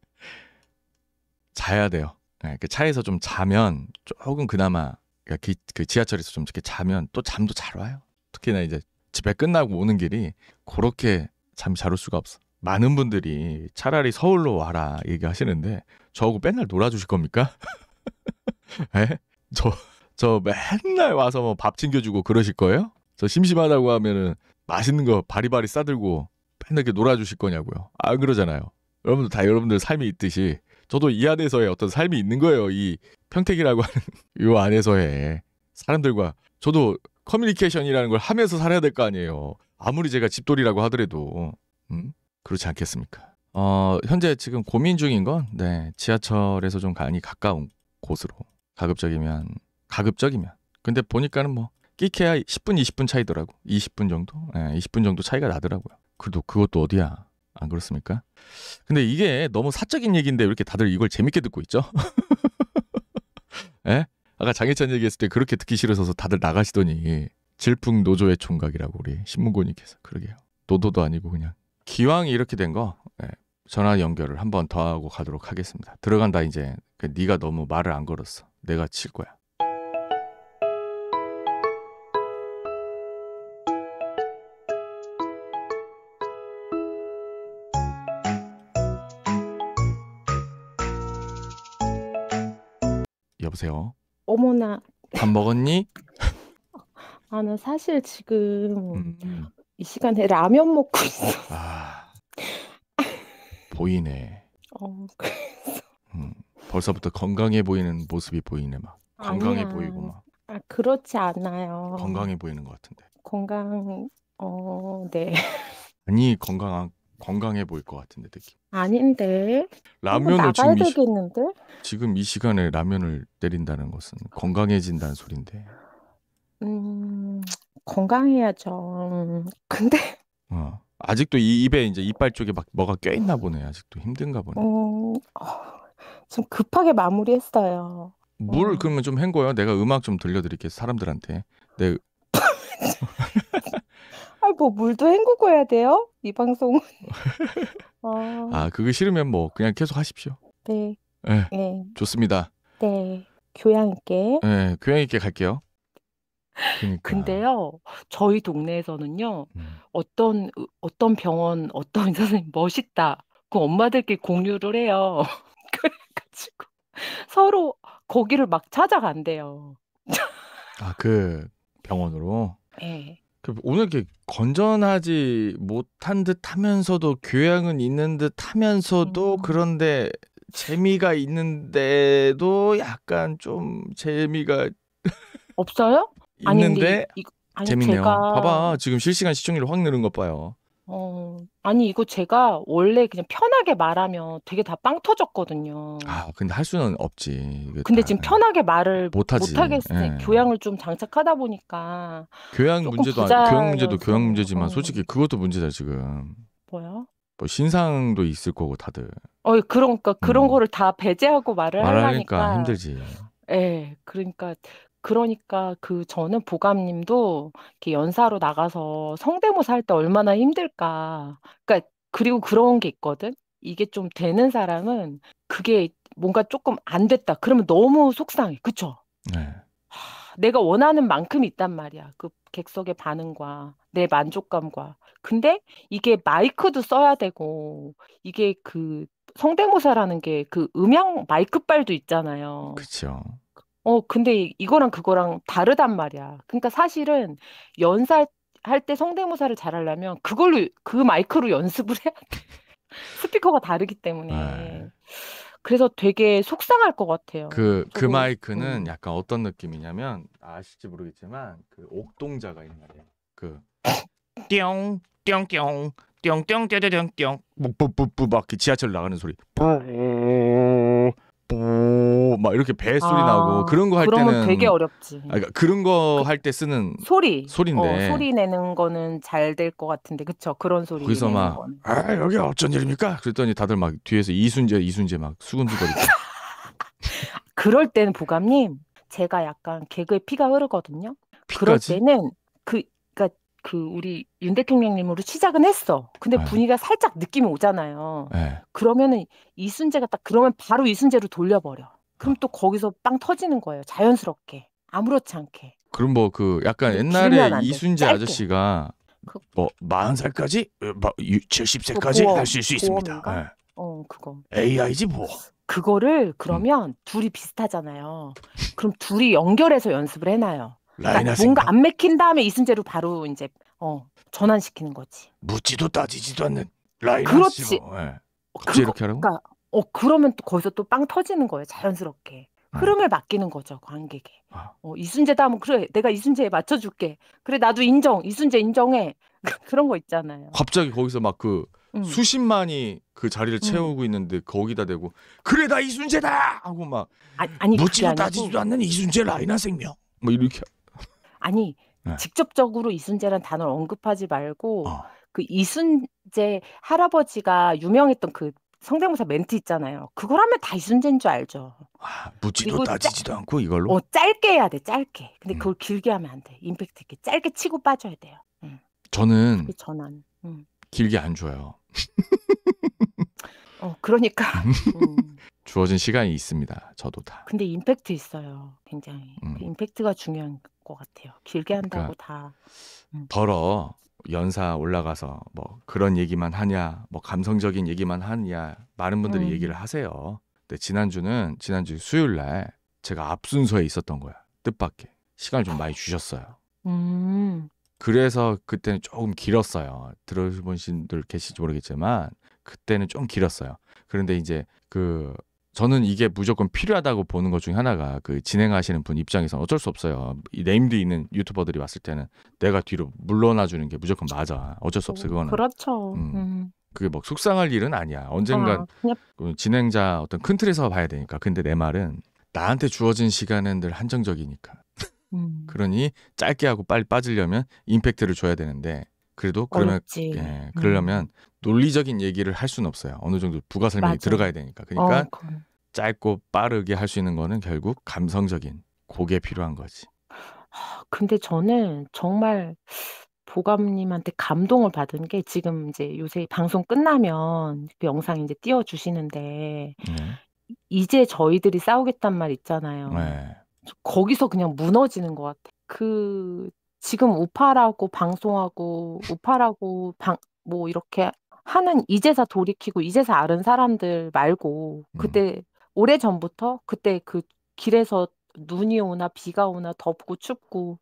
자야 돼요. 그 차에서 좀 자면 조금 그나마 그러니까 그, 지하철에서 좀 이렇게 자면 또 잠도 잘 와요. 특히나 이제 집에 끝나고 오는 길이 그렇게 잠이 잘올 수가 없어. 많은 분들이 차라리 서울로 와라 얘기하시는데 저하고 맨날 놀아주실 겁니까? 에? 네? 저, 저 맨날 와서 뭐 밥 챙겨주고 그러실 거예요? 저 심심하다고 하면은 맛있는 거 바리바리 싸들고 맨날 이렇게 놀아주실 거냐고요. 안 그러잖아요. 여러분들 다 여러분들 삶이 있듯이 저도 이 안에서의 어떤 삶이 있는 거예요. 이 평택이라고 하는 이 안에서의 사람들과 저도 커뮤니케이션이라는 걸 하면서 살아야 될 거 아니에요. 아무리 제가 집돌이라고 하더라도 음? 그렇지 않겠습니까? 어, 현재 지금 고민 중인 건 네, 지하철에서 좀 많이 가까운 곳으로 가급적이면 가급적이면 근데 보니까는 뭐 끼케야 10분 20분 차이더라고. 20분 정도? 예, 20분 정도 차이가 나더라고요. 그래도 그것도 어디야? 안 그렇습니까? 근데 이게 너무 사적인 얘기인데 이렇게 다들 이걸 재밌게 듣고 있죠? 예? 아까 장혜찬 얘기했을 때 그렇게 듣기 싫어서 다들 나가시더니 질풍 노조의 총각이라고 우리 신문고님께서 그러게요. 노도도 아니고 그냥 기왕이 이렇게 된거 예, 전화 연결을 한번 더 하고 가도록 하겠습니다. 들어간다 이제 그 네가 너무 말을 안 걸었어. 내가 칠 거야. 여보세요. 어머나. 밥 먹었니? 아, 나 사실 지금 음. 이 시간에 라면 먹고 있어. 아, 보이네. 어, 그래서. 음, 벌써부터 건강해 보이는 모습이 보이네 막. 건강해 아니야. 보이고 막. 아, 그렇지 않아요. 건강해 보이는 것 같은데. 건강, 어, 네. 아니 건강한 건강해 보일 것 같은데 느낌. 아닌데. 라면을 지금 되겠는데? 지금 이 시간에 라면을 때린다는 것은 건강해진다는 소린데. 음 건강해야죠. 음, 근데. 어 아직도 이 입에 이제 이빨 쪽에 막 뭐가 껴있나 보네. 아직도 힘든가 보네. 음 어, 급하게 마무리했어요. 물 어. 그러면 좀 헹궈요. 내가 음악 좀 들려드릴게 사람들한테. 내 아, 뭐 물도 헹구고 해야 돼요? 이 방송은. 어. 아, 그거 싫으면 뭐 그냥 계속 하십시오. 네. 네. 네. 좋습니다. 네. 교양 있게. 네, 교양 있게 갈게요. 그러니까. 근데요, 저희 동네에서는요, 음. 어떤, 어떤 병원, 어떤 선생님 멋있다. 그엄마들께 공유를 해요. 그래가지고 서로 거기를 막 찾아간대요. 아, 그 병원으로? 네. 그 오늘 이렇게 건전하지 못한 듯 하면서도 교양은 있는 듯 하면서도 음. 그런데 재미가 있는데도 약간 좀 재미가 없어요? 있는데 아니, 이, 아니, 재밌네요. 제가... 봐봐 지금 실시간 시청률 확 늘은 것 봐요. 어, 아니, 이거 제가 원래 그냥 편하게 말하면 되게 다 빵 터졌거든요. 아 근데 할 수는 없지. 근데 다 지금 편하게 말을 못하겠어요 예. 교양을 좀 장착하다 보니까 교양 문제도 아니, 교양 문제도 교양 문제지만 어, 솔직히 그것도 문제다 지금. 뭐야? 뭐 신상도 있을 거고 다들 어, 그러니까 그런 음. 거를 다 배제하고 말을 말하니까 하니까 힘들지. 예, 그러니까 그러니까 그 저는 보감님도 이렇게 연사로 나가서 성대모사 할 때 얼마나 힘들까. 그러니까 그리고 그런 게 있거든. 이게 좀 되는 사람은 그게 뭔가 조금 안 됐다. 그러면 너무 속상해. 그쵸? 네. 내가 원하는 만큼 있단 말이야. 그 객석의 반응과 내 만족감과. 근데 이게 마이크도 써야 되고, 이게 그 성대모사라는 게 그 음향 마이크빨도 있잖아요. 그쵸. 어, 근데 이- 거랑 그거랑 다르단 말이야. 그러니까 사실은 연사할 때 성대모사를 잘하려면 그걸로, 그 마이크로 연습을 해야 돼. 스피커가 다르기 때문에. 네. 그래서 되게 속상할 것 같아요. 그, 그 저도, 마이크는 음. 약간 어떤 느낌이냐면, 아실지 모르겠지만, 그 옥동자가 있는 말이에요. 그, 띵, 띵, 띵, 띵, 띵, 띵, 띵, 띵, 띵, 뿌뿌뿌뿌 막 이렇게 지하철 나가는 소리. 뿌. 아, 예, 예, 예, 뽀막 이렇게 배 소리 아, 나고 그런 거 할 때는 되게 어렵지. 아, 그러니까 그런 거 할때 그 쓰는 소리 소리인데 어, 소리 내는 거는 잘 될 것 같은데 그쵸 그런 소리 그래서막 아, 여기 어쩐 일입니까? 그랬더니 다들 막 뒤에서 이순재 이순재 막 수근수거리고 그럴 때는 보감님 제가 약간 개그에 피가 흐르거든요. 피까지? 그럴 때는 그 우리 윤 대통령님으로 시작은 했어. 근데 네. 분위기가 살짝 느낌이 오잖아요. 네. 그러면은 이순재가 딱 그러면 바로 이순재로 돌려버려. 그럼 어. 또 거기서 빵 터지는 거예요. 자연스럽게 아무렇지 않게. 그럼 뭐 그 약간 옛날에 이순재 짧게. 아저씨가 그... 뭐 40살까지 70세까지 어, 그 할수 있습니다. 네. 어 그거. AI지 뭐. 그거를 음. 그러면 음. 둘이 비슷하잖아요. 그럼 둘이 연결해서 연습을 해놔요. 그러니까 뭔가 안 맥힌 다음에 이순재로 바로 이제 어, 전환시키는 거지. 묻지도 따지지도 않는 라이나 그렇지. 예. 그렇게 하라고? 그러니까, 어 그러면 또 거기서 또 빵 터지는 거예요 자연스럽게. 음. 흐름을 맡기는 거죠 관객에. 아. 어, 이순재다 하면 그래 내가 이순재에 맞춰줄게. 그래 나도 인정 이순재 인정해 그런 거 있잖아요. 갑자기 거기서 막그 음. 수십만이 그 자리를 음. 채우고 음. 있는데 거기다 대고 그래 나 이순재다 하고 막 아, 니 묻지도 따지지도 않는 이순재 라이나 생명 뭐 이렇게 아니 네. 직접적으로 이순재란 단어를 언급하지 말고 어. 그 이순재 할아버지가 유명했던 그 성대모사 멘트 있잖아요. 그걸 하면 다 이순재인 줄 알죠. 아, 묻지도 따지지도 짜... 않고 이걸로. 어, 짧게 해야 돼, 짧게. 근데 음. 그걸 길게 하면 안 돼. 임팩트 있게 짧게 치고 빠져야 돼요. 음. 저는 그 전환. 음. 길게 안 줘요. 어, 그러니까. 음. 주어진 시간이 있습니다. 저도 다. 근데 임팩트 있어요. 굉장히. 그 음. 임팩트가 중요한 것 같아요. 길게 그러니까 한다고 그러니까 다. 음. 덜어 연사 올라가서 뭐 그런 얘기만 하냐, 뭐 감성적인 얘기만 하냐 많은 분들이 음. 얘기를 하세요. 근데 지난주는 지난주 수요일 날 제가 앞 순서에 있었던 거야. 뜻밖의 시간을 좀 많이 주셨어요. 음. 그래서 그때는 조금 길었어요. 들어보신 분들 계실지 모르겠지만 그때는 좀 길었어요. 그런데 이제 그 저는 이게 무조건 필요하다고 보는 것 중에 하나가 그 진행하시는 분 입장에선 어쩔 수 없어요. 이 네임드 있는 유튜버들이 왔을 때는 내가 뒤로 물러나 주는 게 무조건 맞아. 어쩔 수 없어 그거는. 그렇죠. 음. 음. 그게 막 뭐 속상할 일은 아니야. 언젠가 아, 그 진행자 어떤 큰 틀에서 봐야 되니까. 근데 내 말은 나한테 주어진 시간은 늘 한정적이니까. 음. 그러니 짧게 하고 빨리 빠지려면 임팩트를 줘야 되는데 그래도 그러면 어렵 예, 음. 그러려면 논리적인 얘기를 할 수는 없어요. 어느 정도 부가 설명이 맞아. 들어가야 되니까. 그러니까 어, 짧고 빠르게 할 수 있는 거는 결국 감성적인 곡에 필요한 거지. 아, 근데 저는 정말 보감님한테 감동을 받은 게 지금 이제 요새 방송 끝나면 그 영상 이제 띄워주시는데 네. 이제 저희들이 싸우겠단 말 있잖아요. 네. 거기서 그냥 무너지는 것 같아. 그 지금 우파라고 방송하고 우파라고 방 뭐 이렇게 하는 이제서 돌이키고 이제서 아는 사람들 말고 음. 그때 음. 오래 전부터 그때 그 길에서 눈이 오나 비가 오나 덥고 춥고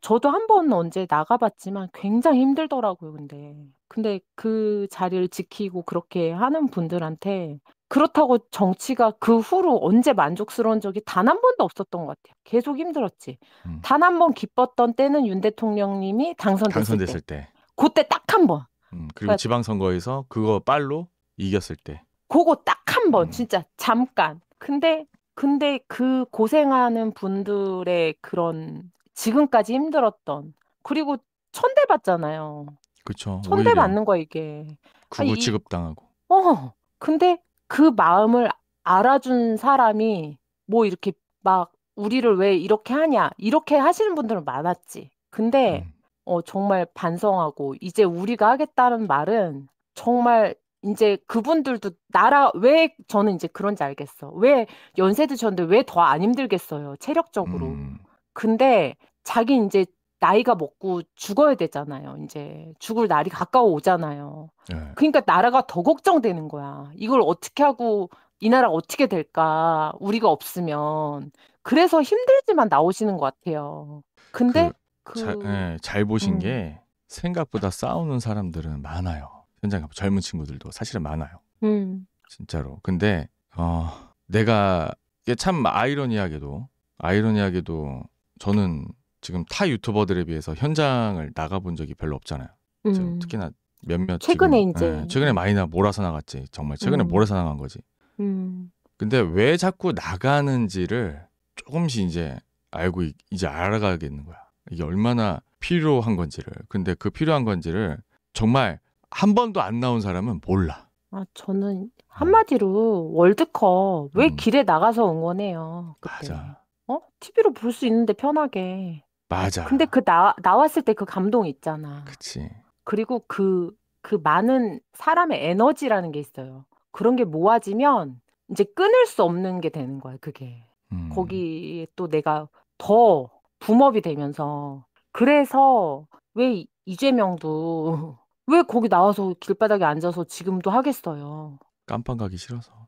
저도 한 번 언제 나가봤지만 굉장히 힘들더라고요, 근데. 근데 그 자리를 지키고 그렇게 하는 분들한테 그렇다고 정치가 그 후로 언제 만족스러운 적이 단 한 번도 없었던 것 같아요. 계속 힘들었지. 음. 단한 번 기뻤던 때는 윤 대통령님이 당선됐을, 당선됐을 때. 때. 그때 딱 한 번. 음, 그리고 그러니까 지방선거에서 그거 빨로 이겼을 때. 그거 딱 한 번, 음. 진짜 잠깐. 근데 근데 그 고생하는 분들의 그런 지금까지 힘들었던 그리고 천대받잖아요. 그렇죠. 천대받는 거 이게. 아, 구구 취급당하고. 어, 근데 그 마음을 알아준 사람이 뭐 이렇게 막 우리를 왜 이렇게 하냐, 이렇게 하시는 분들은 많았지. 근데 음. 어, 정말 반성하고 이제 우리가 하겠다는 말은 정말 이제 그분들도 나라 왜 저는 이제 그런지 알겠어. 왜 연세 드셨는데 왜더 안 힘들겠어요, 체력적으로. 음. 근데 자기 이제 나이가 먹고 죽어야 되잖아요. 이제 죽을 날이 가까워 오잖아요. 네. 예. 그러니까 나라가 더 걱정되는 거야. 이걸 어떻게 하고 이 나라 어떻게 될까? 우리가 없으면 그래서 힘들지만 나오시는 것 같아요. 근데 그, 그... 네, 잘, 보신 음. 게 생각보다 싸우는 사람들은 많아요. 현장에 젊은 친구들도 사실은 많아요. 음. 진짜로. 근데 어, 내가 이게 참 아이러니하게도 아이러니하게도 저는 지금 타 유튜버들에 비해서 현장을 나가본 적이 별로 없잖아요. 음. 특히나 몇몇 최근에 지금, 이제 예, 최근에 많이 나 몰아서 나갔지. 정말 최근에 음. 몰아서 나간 거지. 음. 근데 왜 자꾸 나가는지를 조금씩 이제 알고 이제 알아가겠는 거야. 이게 얼마나 필요한 건지를. 근데 그 필요한 건지를 정말 한 번도 안 나온 사람은 몰라. 아, 저는 한마디로 월드컵 왜 음. 길에 나가서 응원해요. 그때. 맞아. 어? TV로 볼 수 있는데 편하게. 맞아. 근데 그 나, 나왔을 때 그 감동 있잖아. 그치. 그리고 그, 그 많은 사람의 에너지라는 게 있어요. 그런 게 모아지면 이제 끊을 수 없는 게 되는 거야, 그게. 음. 거기에 또 내가 더 붐업이 되면서. 그래서 왜 이재명도 왜 거기 나와서 길바닥에 앉아서 지금도 하겠어요. 깜빵 가기 싫어서.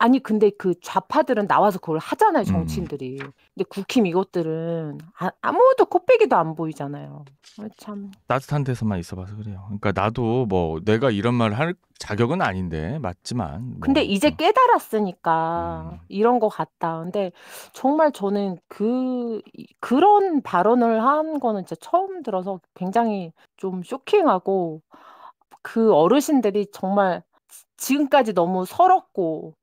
아니 근데 그 좌파들은 나와서 그걸 하잖아요 음. 정치인들이. 음. 근데 국힘 이것들은 아, 무도 코빼기도 안 보이잖아요. 아, 참 따뜻한 데서만 있어봐서 그래요. 그러니까 나도 뭐 내가 이런 말을 할 자격은 아닌데 맞지만. 뭐. 근데 이제 어. 깨달았으니까 음. 이런 거 같다. 근데 정말 저는 그 그런 발언을 한 거는 진짜 처음 들어서 굉장히 좀 쇼킹하고 그 어르신들이 정말 지금까지 너무 서럽고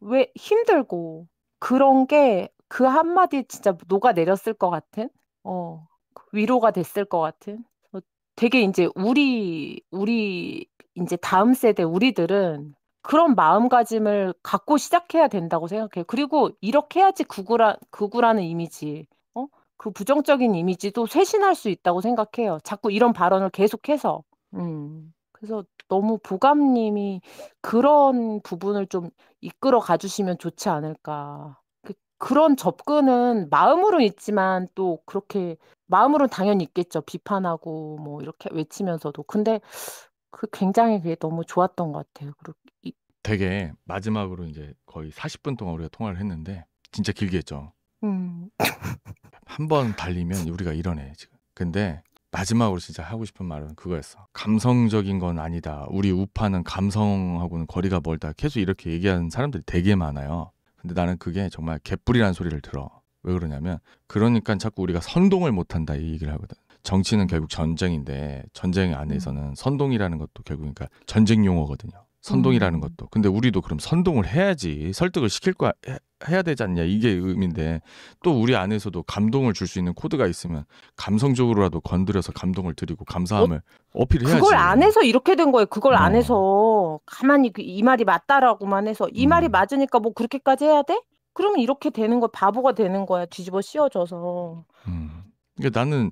왜 힘들고 그런 게 그 한마디 진짜 녹아내렸을 것 같은 어 위로가 됐을 것 같은 어, 되게 이제 우리 우리 이제 다음 세대 우리들은 그런 마음가짐을 갖고 시작해야 된다고 생각해요. 그리고 이렇게 해야지 구구라, 구구라는 이미지, 어? 그 부정적인 이미지도 쇄신할 수 있다고 생각해요. 자꾸 이런 발언을 계속해서. 음. 그래서 너무 보감님이 그런 부분을 좀 이끌어 가주시면 좋지 않을까. 그, 그런 접근은 마음으로 있지만 또 그렇게 마음으로는 당연히 있겠죠. 비판하고 뭐 이렇게 외치면서도. 근데 그 굉장히 그게 너무 좋았던 것 같아요. 그렇게 되게 마지막으로 이제 거의 40분 동안 우리가 통화를 했는데 진짜 길게 했죠. 음. 한번 달리면 우리가 이러네 지금. 근데 마지막으로 진짜 하고 싶은 말은 그거였어. 감성적인 건 아니다. 우리 우파는 감성하고는 거리가 멀다. 계속 이렇게 얘기하는 사람들이 되게 많아요. 근데 나는 그게 정말 개뿔이라는 소리를 들어. 왜 그러냐면 그러니까 자꾸 우리가 선동을 못한다 이 얘기를 하거든. 정치는 결국 전쟁인데 전쟁 안에서는 음. 선동이라는 것도 결국 그러니까 전쟁 용어거든요. 선동이라는 음. 것도. 근데 우리도 그럼 선동을 해야지 설득을 시킬 거야 해야 되지 않냐 이게 의미인데 또 우리 안에서도 감동을 줄 수 있는 코드가 있으면 감성적으로라도 건드려서 감동을 드리고 감사함을 어? 필해야지 그걸 안에서 이렇게 된 거예요. 그걸 어. 안에서 가만히 그 이 말이 맞다라고만 해서 이 음. 말이 맞으니까 뭐 그렇게까지 해야 돼? 그러면 이렇게 되는 거 바보가 되는 거야 뒤집어 씌워져서. 음. 그러니까 나는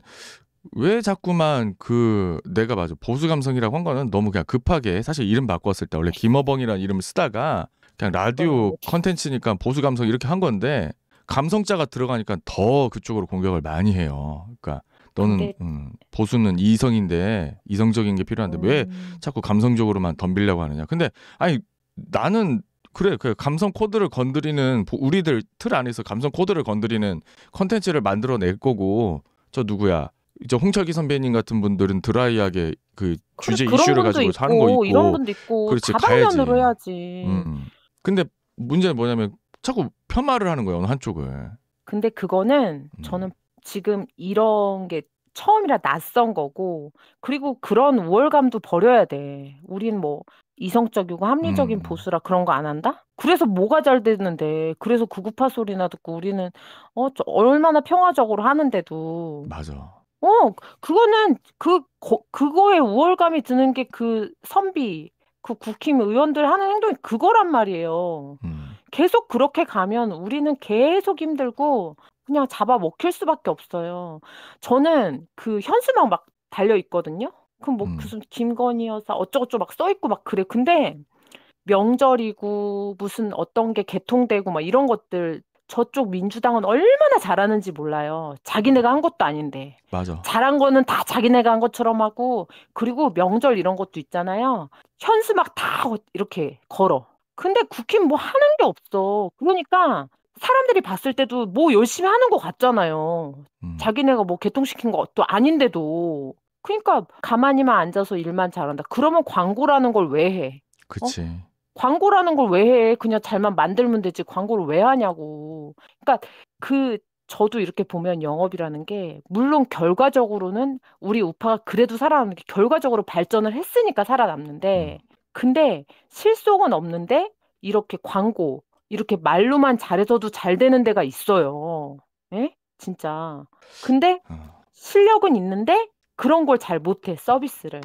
왜 자꾸만 그 내가 맞아 보수 감성이라고 한 거는 너무 그냥 급하게 사실 이름 바꿨을 때 원래 김어봉이라는 이름을 쓰다가 그냥 라디오 어. 컨텐츠니까 보수 감성 이렇게 한 건데 감성자가 들어가니까 더 그쪽으로 공격을 많이 해요. 그러니까 너는 음, 보수는 이성인데 이성적인 게 필요한데 음. 왜 자꾸 감성적으로만 덤빌려고 하느냐. 근데 아니 나는 그래 그 감성 코드를 건드리는 우리들 틀 안에서 감성 코드를 건드리는 컨텐츠를 만들어낼 거고 저 누구야 이제 홍철기 선배님 같은 분들은 드라이하게 그 주제 이슈를 가지고 사는 거 있고 이런 분도 있고 그렇지 가방면으로 해야지. 음. 근데 문제는 뭐냐면 자꾸 폄하를 하는 거예요 어느 한쪽을. 근데 그거는 음. 저는 지금 이런 게 처음이라 낯선 거고 그리고 그런 우월감도 버려야 돼. 우린 뭐 이성적이고 합리적인 음. 보수라 그런 거 안 한다? 그래서 뭐가 잘 됐는데 그래서 구급파 소리나 듣고 우리는 어 얼마나 평화적으로 하는데도 맞아. 어, 그거는 그, 거, 그거에 우월감이 드는 게 그 선비, 그 국힘 의원들 하는 행동이 그거란 말이에요. 음. 계속 그렇게 가면 우리는 계속 힘들고 그냥 잡아 먹힐 수밖에 없어요. 저는 그 현수막 막 달려 있거든요. 그럼 뭐 음. 무슨 김건희 여사 어쩌고저쩌고 막 써 있고 막 그래. 근데 명절이고 무슨 어떤 게 개통되고 막 이런 것들 저쪽 민주당은 얼마나 잘하는지 몰라요. 자기네가 음. 한 것도 아닌데. 맞아. 잘한 거는 다 자기네가 한 것처럼 하고, 그리고 명절 이런 것도 있잖아요. 현수 막다 이렇게 걸어. 근데 국힘 뭐 하는 게 없어. 그러니까 사람들이 봤을 때도 뭐 열심히 하는 것 같잖아요. 음. 자기네가 뭐 개통시킨 것도 아닌데도. 그러니까 가만히만 앉아서 일만 잘한다. 그러면 광고라는 걸 왜 해? 어? 그치. 어? 광고라는 걸 왜 해? 그냥 잘만 만들면 되지. 광고를 왜 하냐고. 그러니까 그 저도 이렇게 보면 영업이라는 게 물론 결과적으로는 우리 우파가 그래도 살아남는 게 결과적으로 발전을 했으니까 살아남는데 음. 근데 실속은 없는데 이렇게 광고 이렇게 말로만 잘해서도 잘 되는 데가 있어요. 예? 진짜. 근데 어. 실력은 있는데 그런 걸 잘 못해 서비스를.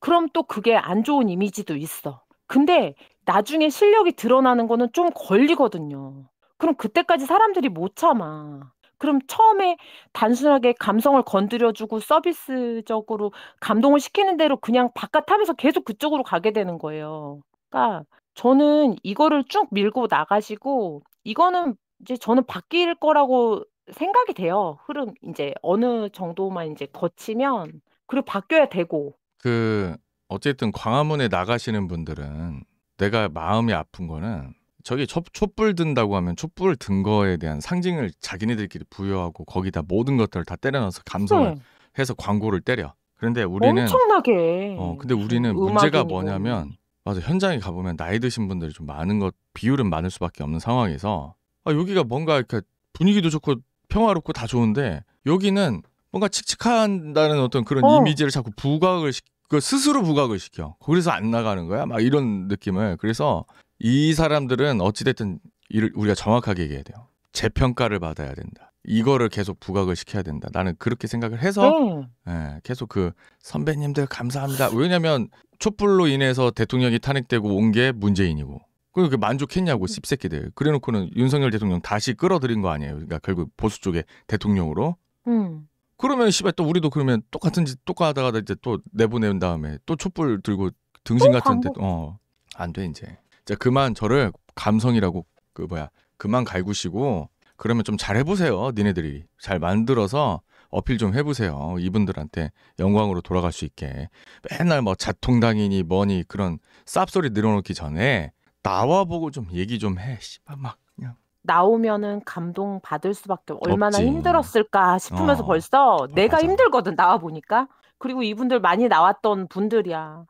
그럼 또 그게 안 좋은 이미지도 있어. 근데 나중에 실력이 드러나는 거는 좀 걸리거든요. 그럼 그때까지 사람들이 못 참아. 그럼 처음에 단순하게 감성을 건드려주고 서비스적으로 감동을 시키는 대로 그냥 바깥하면서 계속 그쪽으로 가게 되는 거예요. 그러니까 저는 이거를 쭉 밀고 나가시고 이거는 이제 저는 바뀔 거라고 생각이 돼요. 흐름 이제 어느 정도만 이제 거치면 그리고 바뀌어야 되고. 그 어쨌든 광화문에 나가시는 분들은 내가 마음이 아픈 거는 저게 촛, 불 든다고 하면 촛불 든 거에 대한 상징을 자기네들끼리 부여하고 거기다 모든 것들을 다 때려넣어서 감성을 네. 해서 광고를 때려. 그런데 우리는 엄청나게. 어 근데 우리는 문제가 뭐냐면 맞아 현장에 가보면 나이 드신 분들이 좀 많은 것 비율은 많을 수밖에 없는 상황에서 아, 여기가 뭔가 이렇게 분위기도 좋고 평화롭고 다 좋은데 여기는 뭔가 칙칙한다는 어떤 그런 어. 이미지를 자꾸 부각을 시, 그 스스로 부각을 시켜. 거기서 안 나가는 거야. 막 이런 느낌을. 그래서 이 사람들은 어찌됐든 이를 우리가 정확하게 얘기해야 돼요. 재평가를 받아야 된다. 이거를 계속 부각을 시켜야 된다. 나는 그렇게 생각을 해서 네. 예, 계속 그 선배님들 감사합니다. 왜냐면 촛불로 인해서 대통령이 탄핵되고 온 게 문재인이고 그러니 만족했냐고 씹새끼들. 그래놓고는 윤석열 대통령 다시 끌어들인 거 아니에요. 그러니까 결국 보수 쪽에 대통령으로. 음. 그러면 씨발 또 우리도 그러면 똑같은 짓 똑같다가 이제 또 내보낸 다음에 또 촛불 들고 등신 같은데 어 안 돼 이제. 자 그만 저를 감성이라고 그 뭐야 그만 갈구시고 그러면 좀 잘 해보세요 니네들이 잘 만들어서 어필 좀 해보세요 이분들한테 영광으로 돌아갈 수 있게 맨날 뭐 자통당이니 뭐니 그런 쌉소리 늘어놓기 전에 나와보고 좀 얘기 좀해 씨발 막 그냥 나오면은 감동 받을 수밖에 얼마나 없지. 힘들었을까 싶으면서 어. 벌써 내가 맞아. 힘들거든 나와 보니까 그리고 이분들 많이 나왔던 분들이야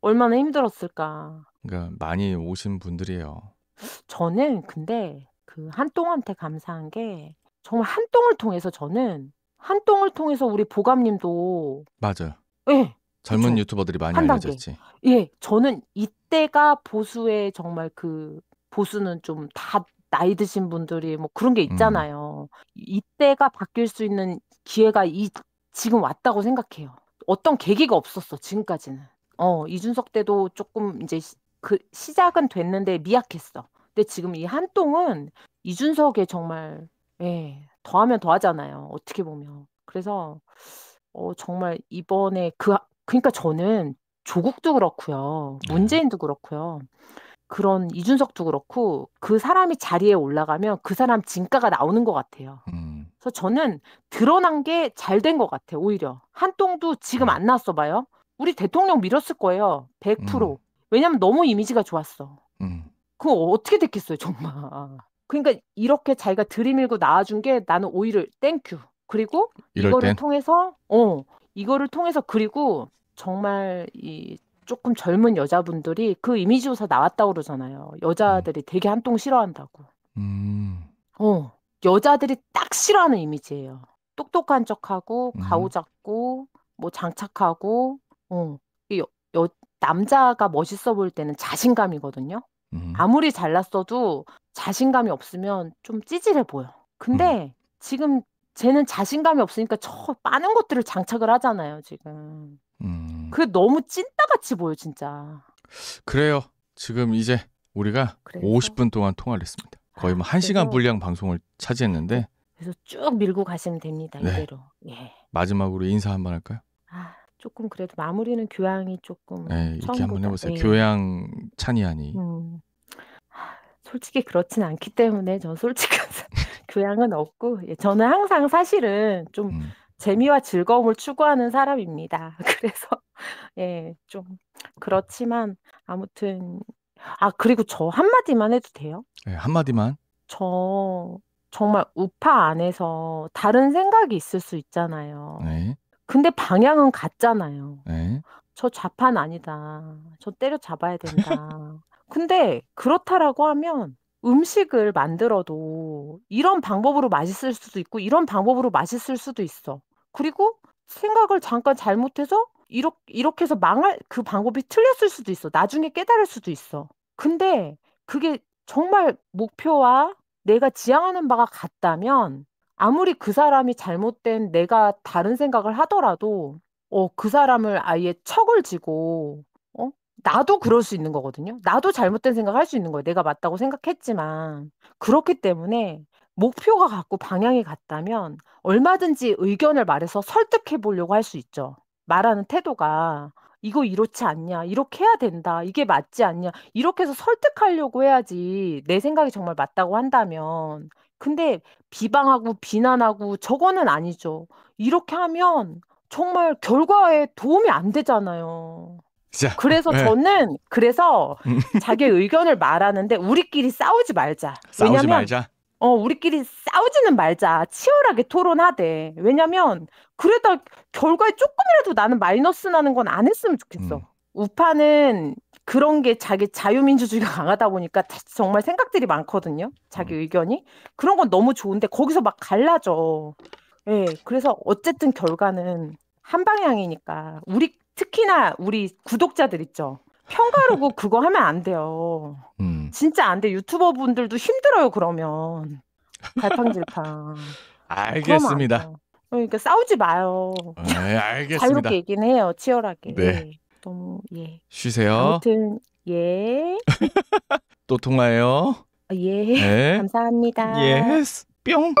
얼마나 힘들었을까. 그러니까 많이 오신 분들이에요. 저는 근데 그 한똥한테 감사한 게 정말 한똥을 통해서 저는 한똥을 통해서 우리 보감님도 맞아요. 예. 젊은 그쵸? 유튜버들이 많이 알려져 지 예. 저는 이때가 보수의 정말 그 보수는 좀 다 나이 드신 분들이 뭐 그런 게 음. 있잖아요. 이때가 바뀔 수 있는 기회가 이 지금 왔다고 생각해요. 어떤 계기가 없었어 지금까지는. 어, 이준석 때도 조금 이제 시, 그 시작은 됐는데 미약했어. 근데 지금 이 한동은 이준석의 정말 예, 더하면 더하잖아요. 어떻게 보면. 그래서 어, 정말 이번에 그 그러니까 저는 조국도 그렇고요. 네. 문재인도 그렇고요. 그런 이준석도 그렇고 그 사람이 자리에 올라가면 그 사람 진가가 나오는 것 같아요. 음. 그래서 저는 드러난 게 잘 된 것 같아요. 오히려 한동도 지금 네. 안 났어 봐요. 우리 대통령 밀었을 거예요. 100%. 음. 왜냐면 너무 이미지가 좋았어. 음. 그거 어떻게 됐겠어요, 정말. 그러니까 이렇게 자기가 들이밀고 나와준 게 나는 오히려 땡큐. 그리고 이거를 땐. 통해서 어 이거를 통해서 그리고 정말 이 조금 젊은 여자분들이 그 이미지 조사 나왔다고 그러잖아요. 여자들이 음. 되게 한 통 싫어한다고. 음. 어 여자들이 딱 싫어하는 이미지예요. 똑똑한 척하고 가오 음. 잡고 뭐 장착하고 어, 이 그 여, 여, 남자가 멋있어 보일 때는 자신감이거든요. 음. 아무리 잘났어도 자신감이 없으면 좀 찌질해 보여. 근데 음. 지금 쟤는 자신감이 없으니까 저 빠는 것들을 장착을 하잖아요, 지금. 그 너무 찐따같이 보여, 진짜. 그래요. 지금 이제 우리가 그래서? 50분 동안 통화를 했습니다. 아, 거의 뭐 아, 1시간 분량 방송을 차지했는데 그래서 쭉 밀고 가시면 됩니다. 네. 이대로. 예. 마지막으로 인사 한번 할까요? 아, 조금 그래도 마무리는 교양이 조금 예. 이렇게 한번 해보세요 예. 교양 찬이하니. 음. 솔직히 그렇진 않기 때문에 전 솔직한 교양은 없고 예 저는 항상 사실은 좀 음. 재미와 즐거움을 추구하는 사람입니다. 그래서 예 좀 그렇지만 아무튼 아 그리고 저한 마디만 해도 돼요? 예. 1 마디만. 저 정말 우파 안에서 다른 생각이 있을 수 있잖아요. 네. 근데 방향은 같잖아요. 네. 저 좌판 아니다. 저 때려잡아야 된다. 근데 그렇다라고 하면 음식을 만들어도 이런 방법으로 맛있을 수도 있고 이런 방법으로 맛있을 수도 있어. 그리고 생각을 잠깐 잘못해서 이렇게, 이렇게 해서 망할 그 방법이 틀렸을 수도 있어. 나중에 깨달을 수도 있어. 근데 그게 정말 목표와 내가 지향하는 바가 같다면 아무리 그 사람이 잘못된 내가 다른 생각을 하더라도, 어, 그 사람을 아예 척을 지고, 어? 나도 그럴 수 있는 거거든요. 나도 잘못된 생각할 수 있는 거예요. 내가 맞다고 생각했지만. 그렇기 때문에 목표가 같고 방향이 같다면 얼마든지 의견을 말해서 설득해 보려고 할 수 있죠. 말하는 태도가 이거 이렇지 않냐, 이렇게 해야 된다, 이게 맞지 않냐, 이렇게 해서 설득하려고 해야지 내 생각이 정말 맞다고 한다면 근데 비방하고 비난하고 저거는 아니죠. 이렇게 하면 정말 결과에 도움이 안 되잖아요. 진 그래서 네. 저는 그래서 자기 의견을 말하는데 우리끼리 싸우지 말자. 싸우지 왜냐면 말자. 어, 우리끼리 싸우지는 말자. 치열하게 토론하되. 왜냐면, 그래도 결과에 조금이라도 나는 마이너스 나는 건 안 했으면 좋겠어. 음. 우파는 그런 게 자기 자유민주주의가 강하다 보니까 정말 생각들이 많거든요. 자기 음. 의견이. 그런 건 너무 좋은데 거기서 막 갈라져. 예. 그래서 어쨌든 결과는 한 방향이니까 우리 특히나 우리 구독자들 있죠. 평가로고 그거 하면 안 돼요. 음. 진짜 안 돼. 유튜버 분들도 힘들어요, 그러면. 갈팡질팡. 알겠습니다. 예, 그러니까 싸우지 마요. 에이, 네, 알겠습니다. 자유롭게 얘기는 해요, 치열하게. 네. 너무 예. 쉬세요. 아무튼 예. 또 통화해요. 아, 예. 네. 감사합니다. 예스. 뿅.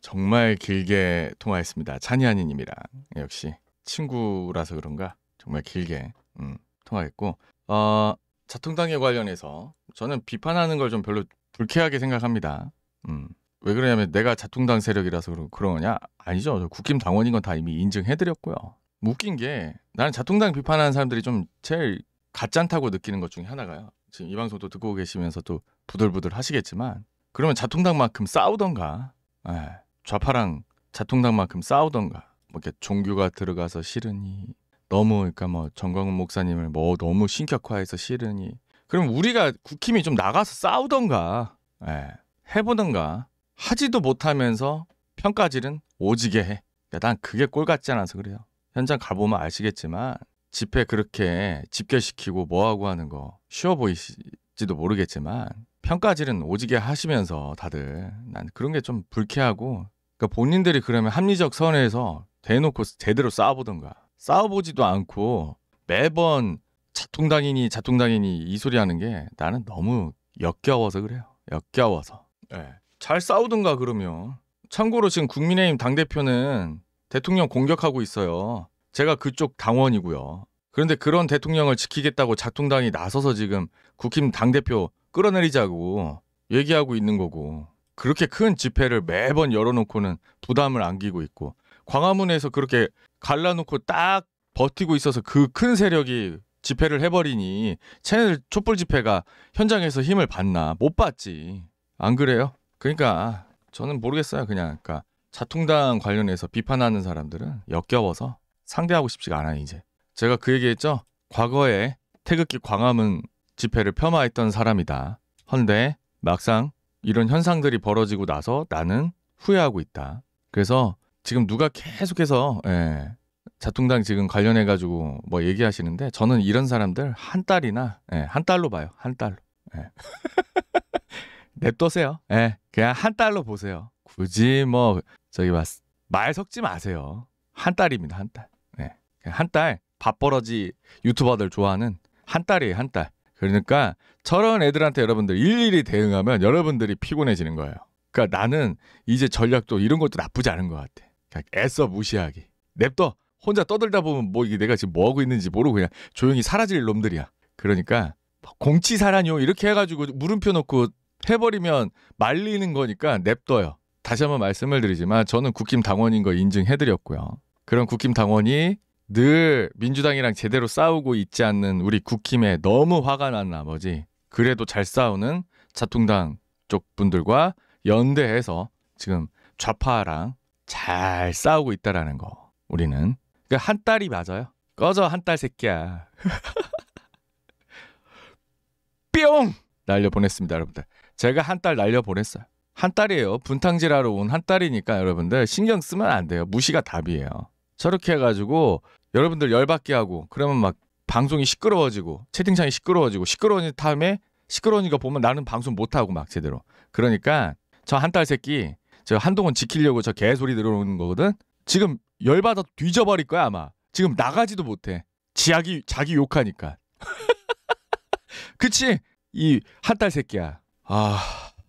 정말 길게 통화했습니다. 찬이한이님이랑 역시 친구라서 그런가 정말 길게 음, 통화했고 어, 자통당에 관련해서 저는 비판하는 걸 좀 별로 불쾌하게 생각합니다. 음. 왜 그러냐면 내가 자통당 세력이라서 그런 그러냐 아니죠. 국힘 당원인 건 다 이미 인증해드렸고요. 웃긴 게 나는 자통당 비판하는 사람들이 좀 제일 가짠다고 느끼는 것 중에 하나가요. 지금 이 방송도 듣고 계시면서 또 부들부들 하시겠지만 그러면 자통당만큼 싸우던가 에, 예, 좌파랑 자통당만큼 싸우던가 뭐 이렇게 종교가 들어가서 싫으니 너무 그러니까 뭐 정광훈 목사님을 뭐 너무 신격화해서 싫으니 그럼 우리가 국힘이 좀 나가서 싸우던가 에, 예, 해보던가 하지도 못하면서 평가질은 오지게 해. 야, 난 그게 꼴 같지 않아서 그래요. 현장 가보면 아시겠지만 집회 그렇게 집결시키고 뭐하고 하는 거 쉬워 보이시지도 모르겠지만 평가질은 오지게 하시면서 다들 난 그런 게 좀 불쾌하고 그러니까 본인들이 그러면 합리적 선에서 대놓고 제대로 싸워보던가 싸워보지도 않고 매번 자통당이니 자통당이니 이 소리 하는 게 나는 너무 역겨워서 그래요 역겨워서 네. 잘 싸우든가 그러면 참고로 지금 국민의힘 당대표는 대통령 공격하고 있어요. 제가 그쪽 당원이고요. 그런데 그런 대통령을 지키겠다고 자통당이 나서서 지금 국힘 당대표 끌어내리자고 얘기하고 있는 거고 그렇게 큰 집회를 매번 열어놓고는 부담을 안기고 있고 광화문에서 그렇게 갈라놓고 딱 버티고 있어서 그 큰 세력이 집회를 해버리니 채널 촛불 집회가 현장에서 힘을 받나 못 받지 안 그래요? 그러니까 저는 모르겠어요 그냥 그러니까 자통당 관련해서 비판하는 사람들은 역겨워서 상대하고 싶지가 않아요, 이제. 제가 그 얘기했죠? 과거에 태극기 광화문 집회를 폄하했던 사람이다. 헌데 막상 이런 현상들이 벌어지고 나서 나는 후회하고 있다. 그래서 지금 누가 계속해서 예, 자통당 지금 관련해 가지고 뭐 얘기하시는데 저는 이런 사람들 한 달이나 예, 한 달로 봐요. 한 달로. 예. 냅둬세요. 예. 그냥 한 달로 보세요. 굳이 뭐 저기 말 섞지 마세요. 한 딸입니다. 한 딸. 네. 한 딸. 밥벌어지 유튜버들 좋아하는 한 딸이에요. 한 딸. 그러니까 저런 애들한테 여러분들 일일이 대응하면 여러분들이 피곤해지는 거예요. 그러니까 나는 이제 전략도 이런 것도 나쁘지 않은 것 같아. 그러 애써 무시하기. 냅둬. 혼자 떠들다 보면 뭐 이게 내가 지금 뭐 하고 있는지 모르고 그냥 조용히 사라질 놈들이야. 그러니까 뭐 공치사라뇨 이렇게 해가지고 물음표 놓고 해버리면 말리는 거니까 냅둬요. 다시 한번 말씀을 드리지만 저는 국힘 당원인 거 인증해드렸고요. 그런 국힘 당원이 늘 민주당이랑 제대로 싸우고 있지 않는 우리 국힘에 너무 화가 난 나머지 그래도 잘 싸우는 자통당 쪽 분들과 연대해서 지금 좌파랑 잘 싸우고 있다라는 거 우리는 그러니까 한 딸이 맞아요 꺼져 한 딸 새끼야 뿅 날려 보냈습니다 여러분들 제가 한 딸 날려 보냈어요 한 딸이에요. 분탕질하러 온 한 딸이니까 여러분들 신경 쓰면 안 돼요. 무시가 답이에요. 저렇게 해가지고 여러분들 열받게 하고 그러면 막 방송이 시끄러워지고 채팅창이 시끄러워지고 시끄러운 다음에 시끄러우니까 보면 나는 방송 못하고 막 제대로 그러니까 저 한 딸 새끼 저 한동훈 지키려고 저 개소리 들어오는 거거든 지금 열받아 뒤져버릴 거야 아마 지금 나가지도 못해 지하기 자기 욕하니까 그치 이 한 딸 새끼야 아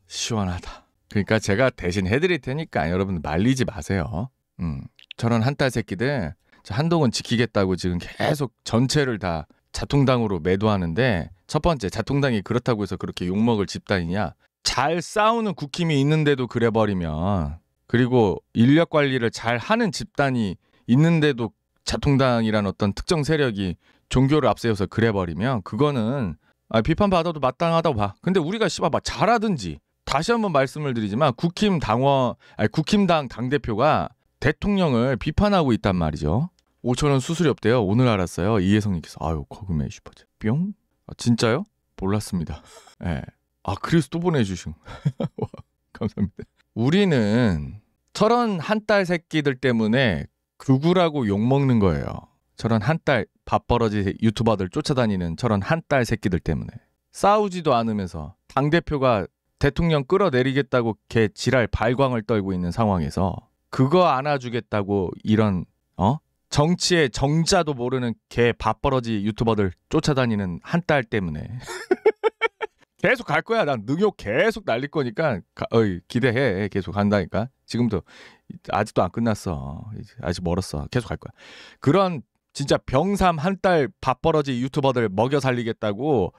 시원하다 그러니까 제가 대신 해드릴 테니까 여러분 말리지 마세요. 음, 저런 한딸 새끼들 한동훈 지키겠다고 지금 계속 전체를 다 자통당으로 매도하는데 첫 번째 자통당이 그렇다고 해서 그렇게 욕먹을 집단이냐 잘 싸우는 국힘이 있는데도 그래버리면 그리고 인력 관리를 잘 하는 집단이 있는데도 자통당이란 어떤 특정 세력이 종교를 앞세워서 그래버리면 그거는 아, 비판받아도 마땅하다고 봐 근데 우리가 씨발 막 잘하든지 다시 한번 말씀을 드리지만 국힘 당원 아니 국힘당 당 대표가 대통령을 비판하고 있단 말이죠. 5천 원수술이없대요 오늘 알았어요. 이혜성님께서 아유 거금에 슈퍼즈 뿅. 아, 진짜요? 몰랐습니다. 예. 네. 아 그래서 또 보내주신. 감사합니다. 우리는 철원 한딸 새끼들 때문에 구구라고욕 먹는 거예요. 철원 한딸 밥벌어지 유튜버들 쫓아다니는 철원 한딸 새끼들 때문에 싸우지도 않으면서 당 대표가 대통령 끌어내리겠다고 개 지랄 발광을 떨고 있는 상황에서 그거 안아주겠다고 이런 어 정치의 정자도 모르는 개 밥벌어지 유튜버들 쫓아다니는 한 딸 때문에 계속 갈 거야 난 능욕 계속 날릴 거니까 가, 어이, 기대해 계속 간다니까 지금도 아직도 안 끝났어 이제 아직 멀었어 계속 갈 거야 그런 진짜 병삼 한 딸 밥벌어지 유튜버들 먹여 살리겠다고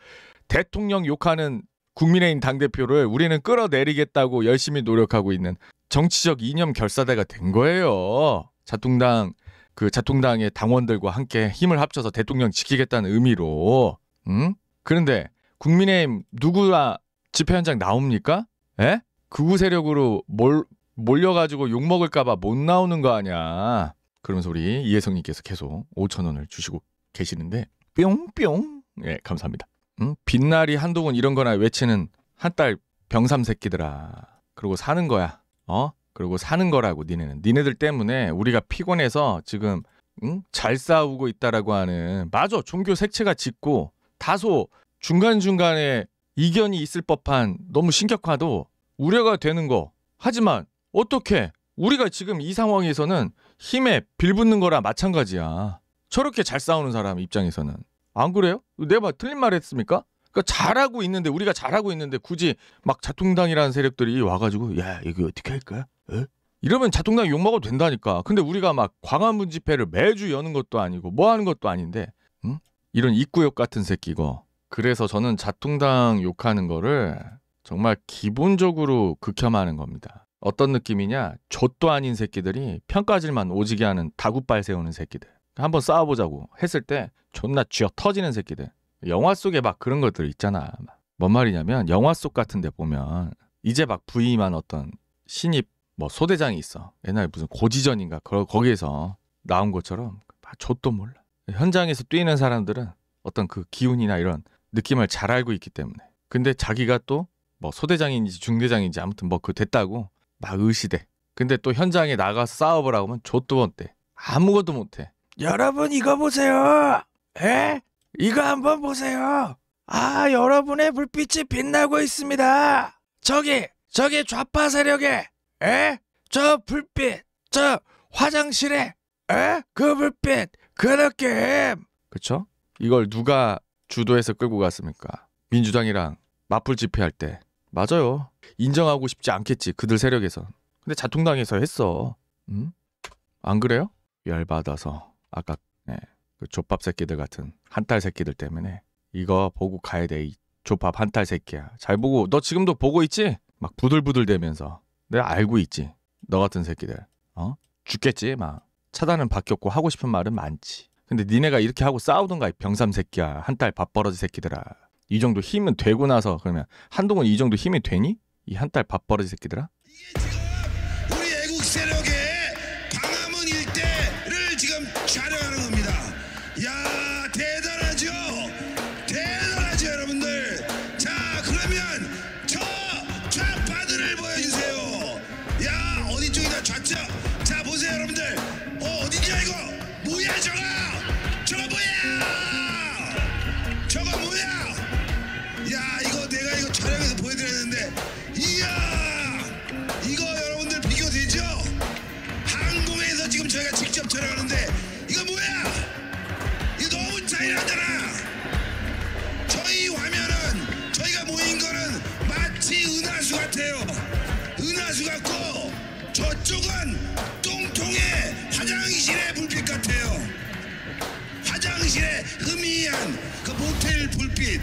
대통령 욕하는 국민의힘 당대표를 우리는 끌어내리겠다고 열심히 노력하고 있는 정치적 이념 결사대가 된 거예요. 자통당 그 자통당의 당원들과 함께 힘을 합쳐서 대통령 지키겠다는 의미로. 응? 그런데 국민의힘 누구나 집회 현장 나옵니까? 에? 극우 그 세력으로 몰 몰려가지고 욕 먹을까봐 못 나오는 거 아니야. 그러면서 우리 이혜성님께서 계속 5천 원을 주시고 계시는데 뿅뿅. 예, 감사합니다. 응? 빛나리 한동훈 이런 거나 외치는 한 딸 병삼 새끼들아. 그러고 사는 거야. 어? 그리고 사는 거라고 니네는. 니네들 때문에 우리가 피곤해서 지금 응? 잘 싸우고 있다라고 하는 맞아. 종교 색채가 짙고 다소 중간중간에 이견이 있을 법한 너무 신격화도 우려가 되는 거. 하지만 어떻게 우리가 지금 이 상황에서는 힘에 빌붙는 거랑 마찬가지야. 저렇게 잘 싸우는 사람 입장에서는 안 그래요? 내가 틀린 말 했습니까? 그러니까 잘하고 있는데 우리가 잘하고 있는데 굳이 막 자통당이라는 세력들이 와가지고 야 이거 어떻게 할까? 에? 이러면 자통당 욕 먹어도 된다니까. 근데 우리가 막 광화문 집회를 매주 여는 것도 아니고 뭐 하는 것도 아닌데 응? 이런 입구욕 같은 새끼고. 그래서 저는 자통당 욕하는 거를 정말 기본적으로 극혐하는 겁니다. 어떤 느낌이냐? 좆도 아닌 새끼들이 평가질만 오지게 하는 다구빨 세우는 새끼들. 한번 싸워보자고 했을 때 존나 쥐어 터지는 새끼들. 영화 속에 막 그런 것들 있잖아. 뭔 말이냐면 영화 속 같은 데 보면 이제 막 부임한 어떤 신입 뭐 소대장이 있어. 옛날에 무슨 고지전인가 거, 거기에서 나온 것처럼 막 좆도 몰라. 현장에서 뛰는 사람들은 어떤 그 기운이나 이런 느낌을 잘 알고 있기 때문에. 근데 자기가 또 뭐 소대장인지 중대장인지 아무튼 뭐 그 됐다고 막 의시대. 근데 또 현장에 나가 싸워보라고 하면 좆도 못돼. 아무것도 못해. 여러분 이거 보세요. 에? 예? 이거 한번 보세요. 아, 여러분의 불빛이 빛나고 있습니다. 저기, 저기 좌파 세력에, 에? 예? 저 불빛, 저 화장실에, 에? 예? 그 불빛, 그 느낌. 그쵸? 이걸 누가 주도해서 끌고 갔습니까? 민주당이랑 맞불 집회할 때. 맞아요. 인정하고 싶지 않겠지, 그들 세력에선 근데 자통당에서 했어. 응? 안 그래요? 열받아서. 아까 네, 그 족밥 새끼들 같은 한탈 새끼들 때문에 이거 보고 가야 돼. 이 족밥 한탈 새끼야. 잘 보고 너 지금도 보고 있지? 막 부들부들 대면서 내가 알고 있지. 너 같은 새끼들 어 죽겠지 막 차단은 바뀌었고 하고 싶은 말은 많지. 근데 니네가 이렇게 하고 싸우던가 병삼 새끼야 한달 밥벌어지 새끼들아 이 정도 힘은 되고 나서 그러면 한동안 이 정도 힘이 되니 이 한달 밥벌어지 새끼들아. 들어가는데 이거 뭐야? 이거 너무 자일하잖아. 저희 화면은 저희가 모인 거는 마치 은하수 같아요. 은하수 같고 저쪽은 똥통의 화장실의 불빛 같아요. 화장실의 흐미한 그 모텔 불빛.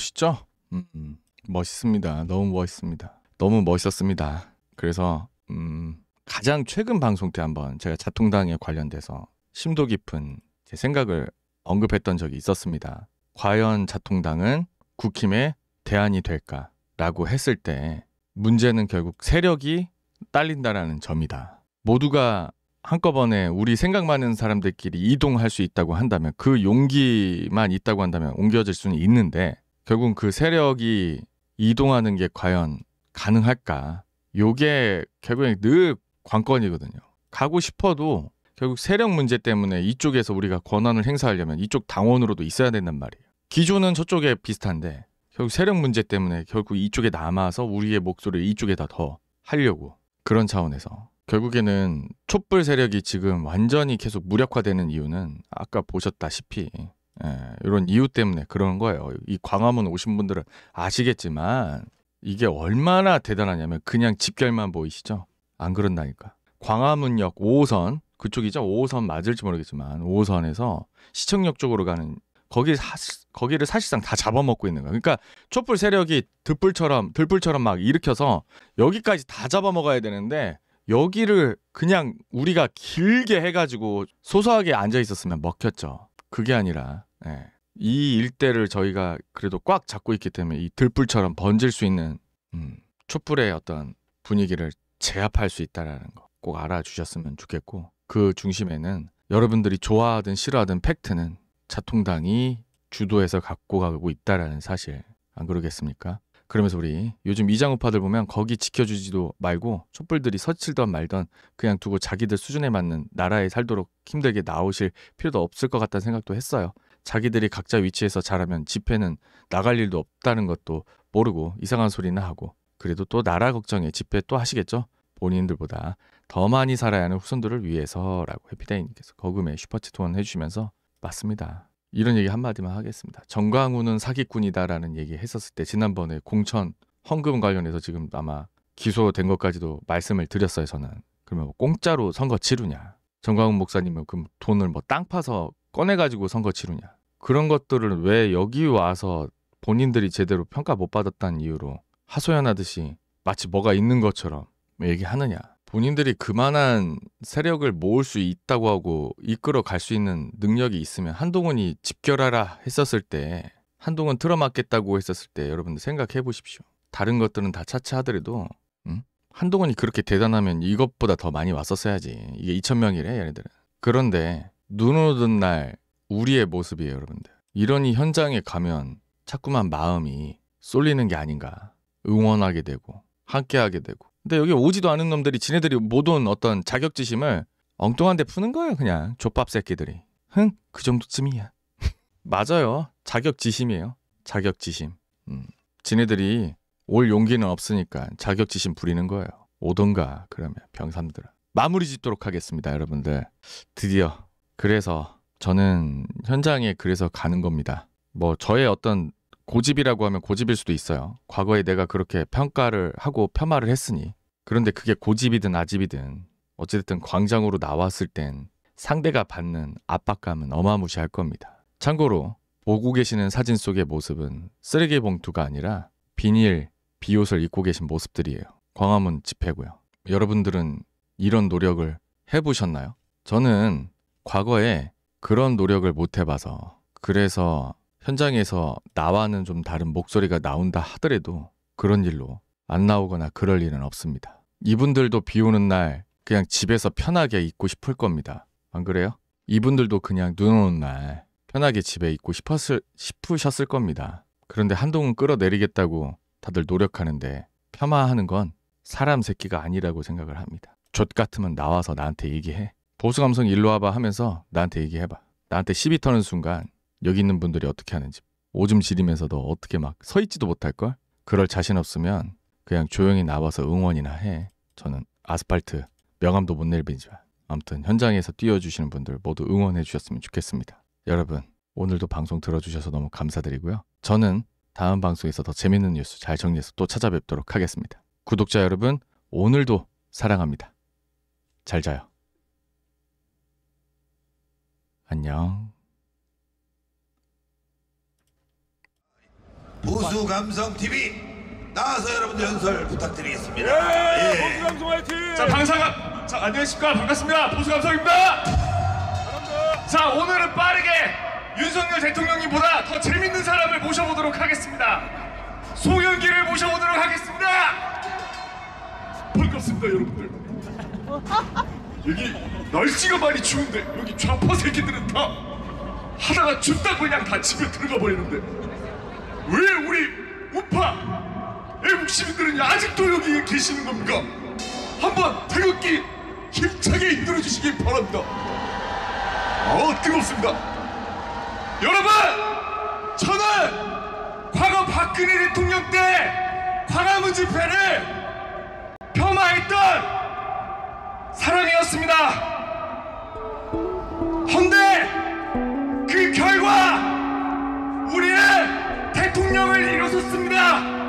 멋있죠? 음, 음, 멋있습니다. 너무 멋있습니다. 너무 멋있었습니다. 그래서 음, 가장 최근 방송 때 한번 제가 자통당에 관련돼서 심도 깊은 제 생각을 언급했던 적이 있었습니다. 과연 자통당은 국힘의 대안이 될까라고 했을 때 문제는 결국 세력이 딸린다라는 점이다. 모두가 한꺼번에 우리 생각 많은 사람들끼리 이동할 수 있다고 한다면 그 용기만 있다고 한다면 옮겨질 수는 있는데 결국은 그 세력이 이동하는 게 과연 가능할까? 요게 결국엔 늘 관건이거든요. 가고 싶어도 결국 세력 문제 때문에 이쪽에서 우리가 권한을 행사하려면 이쪽 당원으로도 있어야 된단 말이에요. 기조는 저쪽에 비슷한데 결국 세력 문제 때문에 결국 이쪽에 남아서 우리의 목소리를 이쪽에다 더 하려고 그런 차원에서 결국에는 촛불 세력이 지금 완전히 계속 무력화되는 이유는 아까 보셨다시피 예, 이런 이유 때문에 그런 거예요. 이 광화문 오신 분들은 아시겠지만 이게 얼마나 대단하냐면 그냥 집결만 보이시죠? 안 그런다니까. 광화문역 5호선 그쪽이죠. 5호선 맞을지 모르겠지만 5호선에서 시청역 쪽으로 가는 거기 사, 거기를 사실상 다 잡아먹고 있는 거예요 그러니까 촛불 세력이 들불처럼 들불처럼 막 일으켜서 여기까지 다 잡아먹어야 되는데 여기를 그냥 우리가 길게 해가지고 소소하게 앉아 있었으면 먹혔죠. 그게 아니라 네. 이 일대를 저희가 그래도 꽉 잡고 있기 때문에 이 들불처럼 번질 수 있는 음, 촛불의 어떤 분위기를 제압할 수 있다라는 거 꼭 알아주셨으면 좋겠고 그 중심에는 여러분들이 좋아하든 싫어하든 팩트는 자통당이 주도해서 갖고 가고 있다라는 사실 안 그러겠습니까? 그러면서 우리 요즘 이장우파들 보면 거기 지켜주지도 말고 촛불들이 서칠던 말던 그냥 두고 자기들 수준에 맞는 나라에 살도록 힘들게 나오실 필요도 없을 것 같다는 생각도 했어요. 자기들이 각자 위치에서 자라면 집회는 나갈 일도 없다는 것도 모르고 이상한 소리나 하고 그래도 또 나라 걱정에 집회 또 하시겠죠? 본인들보다 더 많이 살아야 하는 후손들을 위해서라고 해피데이님께서거금에 슈퍼챗 후원 해주시면서 맞습니다. 이런 얘기 한마디만 하겠습니다. 정광훈은 사기꾼이다라는 얘기 했었을 때 지난번에 공천 헌금 관련해서 지금 아마 기소된 것까지도 말씀을 드렸어요 저는. 그러면 뭐 공짜로 선거 치르냐? 정광훈 목사님은 그럼 돈을 뭐 땅 파서 꺼내가지고 선거 치르냐. 그런 것들을 왜 여기 와서 본인들이 제대로 평가 못 받았다는 이유로 하소연하듯이 마치 뭐가 있는 것처럼 얘기하느냐. 본인들이 그만한 세력을 모을 수 있다고 하고 이끌어 갈 수 있는 능력이 있으면 한동훈이 집결하라 했었을 때 한동훈 틀어막겠다고 했었을 때 여러분들 생각해 보십시오. 다른 것들은 다 차치하더라도 응? 한동훈이 그렇게 대단하면 이것보다 더 많이 왔었어야지. 이게 2천 명이래 얘네들은. 그런데 눈 오던 날 우리의 모습이에요, 여러분들. 이런니 현장에 가면 자꾸만 마음이 쏠리는 게 아닌가. 응원하게 되고 함께하게 되고. 근데 여기 오지도 않은 놈들이 지네들이 못온 어떤 자격지심을 엉뚱한 데 푸는 거예요, 그냥. 족밥 새끼들이. 흥, 그 정도쯤이야. 맞아요. 자격지심이에요. 자격지심. 음. 지네들이 올 용기는 없으니까 자격지심 부리는 거예요. 오던가 그러면 병삼들아. 마무리 짓도록 하겠습니다, 여러분들. 드디어 그래서 저는 현장에 그래서 가는 겁니다. 뭐 저의 어떤 고집이라고 하면 고집일 수도 있어요. 과거에 내가 그렇게 평가를 하고 폄하를 했으니. 그런데 그게 고집이든 아집이든 어쨌든 광장으로 나왔을 땐 상대가 받는 압박감은 어마무시할 겁니다. 참고로 보고 계시는 사진 속의 모습은 쓰레기 봉투가 아니라 비닐, 비옷을 입고 계신 모습들이에요. 광화문 집회고요. 여러분들은 이런 노력을 해보셨나요? 저는 과거에 그런 노력을 못 해봐서 그래서 현장에서 나와는 좀 다른 목소리가 나온다 하더라도 그런 일로 안 나오거나 그럴 일은 없습니다. 이분들도 비 오는 날 그냥 집에서 편하게 있고 싶을 겁니다. 안 그래요? 이분들도 그냥 눈 오는 날 편하게 집에 있고 싶었을, 싶으셨을 겁니다. 그런데 한동훈 끌어내리겠다고 다들 노력하는데 폄하하는 건 사람 새끼가 아니라고 생각을 합니다. 족 같으면 나와서 나한테 얘기해. 보수 감성 일로 와봐 하면서 나한테 얘기해봐. 나한테 시비 터는 순간 여기 있는 분들이 어떻게 하는지 오줌 지리면서도 어떻게 막 서 있지도 못할걸? 그럴 자신 없으면 그냥 조용히 나와서 응원이나 해. 저는 아스팔트 명함도 못 내리지만 아무튼 현장에서 뛰어주시는 분들 모두 응원해 주셨으면 좋겠습니다. 여러분 오늘도 방송 들어주셔서 너무 감사드리고요. 저는 다음 방송에서 더 재밌는 뉴스 잘 정리해서 또 찾아뵙도록 하겠습니다. 구독자 여러분 오늘도 사랑합니다. 잘 자요. 안녕. 보수 감성 TV 나와서 여러분들 연설 부탁드리겠습니다. 네, 예, 보수 감성 화이팅! 자 방사가 자 안녕하십니까 반갑습니다 보수 감성입니다. 잘한다. 자 오늘은 빠르게 윤석열 대통령님보다 더 재밌는 사람을 모셔보도록 하겠습니다. 송영기를 모셔보도록 하겠습니다. 반갑습니다 여러분들. 여기 날씨가 많이 추운데 여기 좌파 새끼들은 다 하다가 춥다 그냥 다 집에 들어가 버리는데 왜 우리 우파 애국 시민들은 아직도 여기 계시는 겁니까? 한번 태극기 힘차게 흔들어 주시기 바랍니다. 어 아, 뜨겁습니다. 여러분 저는 과거 박근혜 대통령 때 광화문 집회를 폄하했던 사랑이었습니다. 헌데 그 결과 우리는 대통령을 이뤄섰습니다.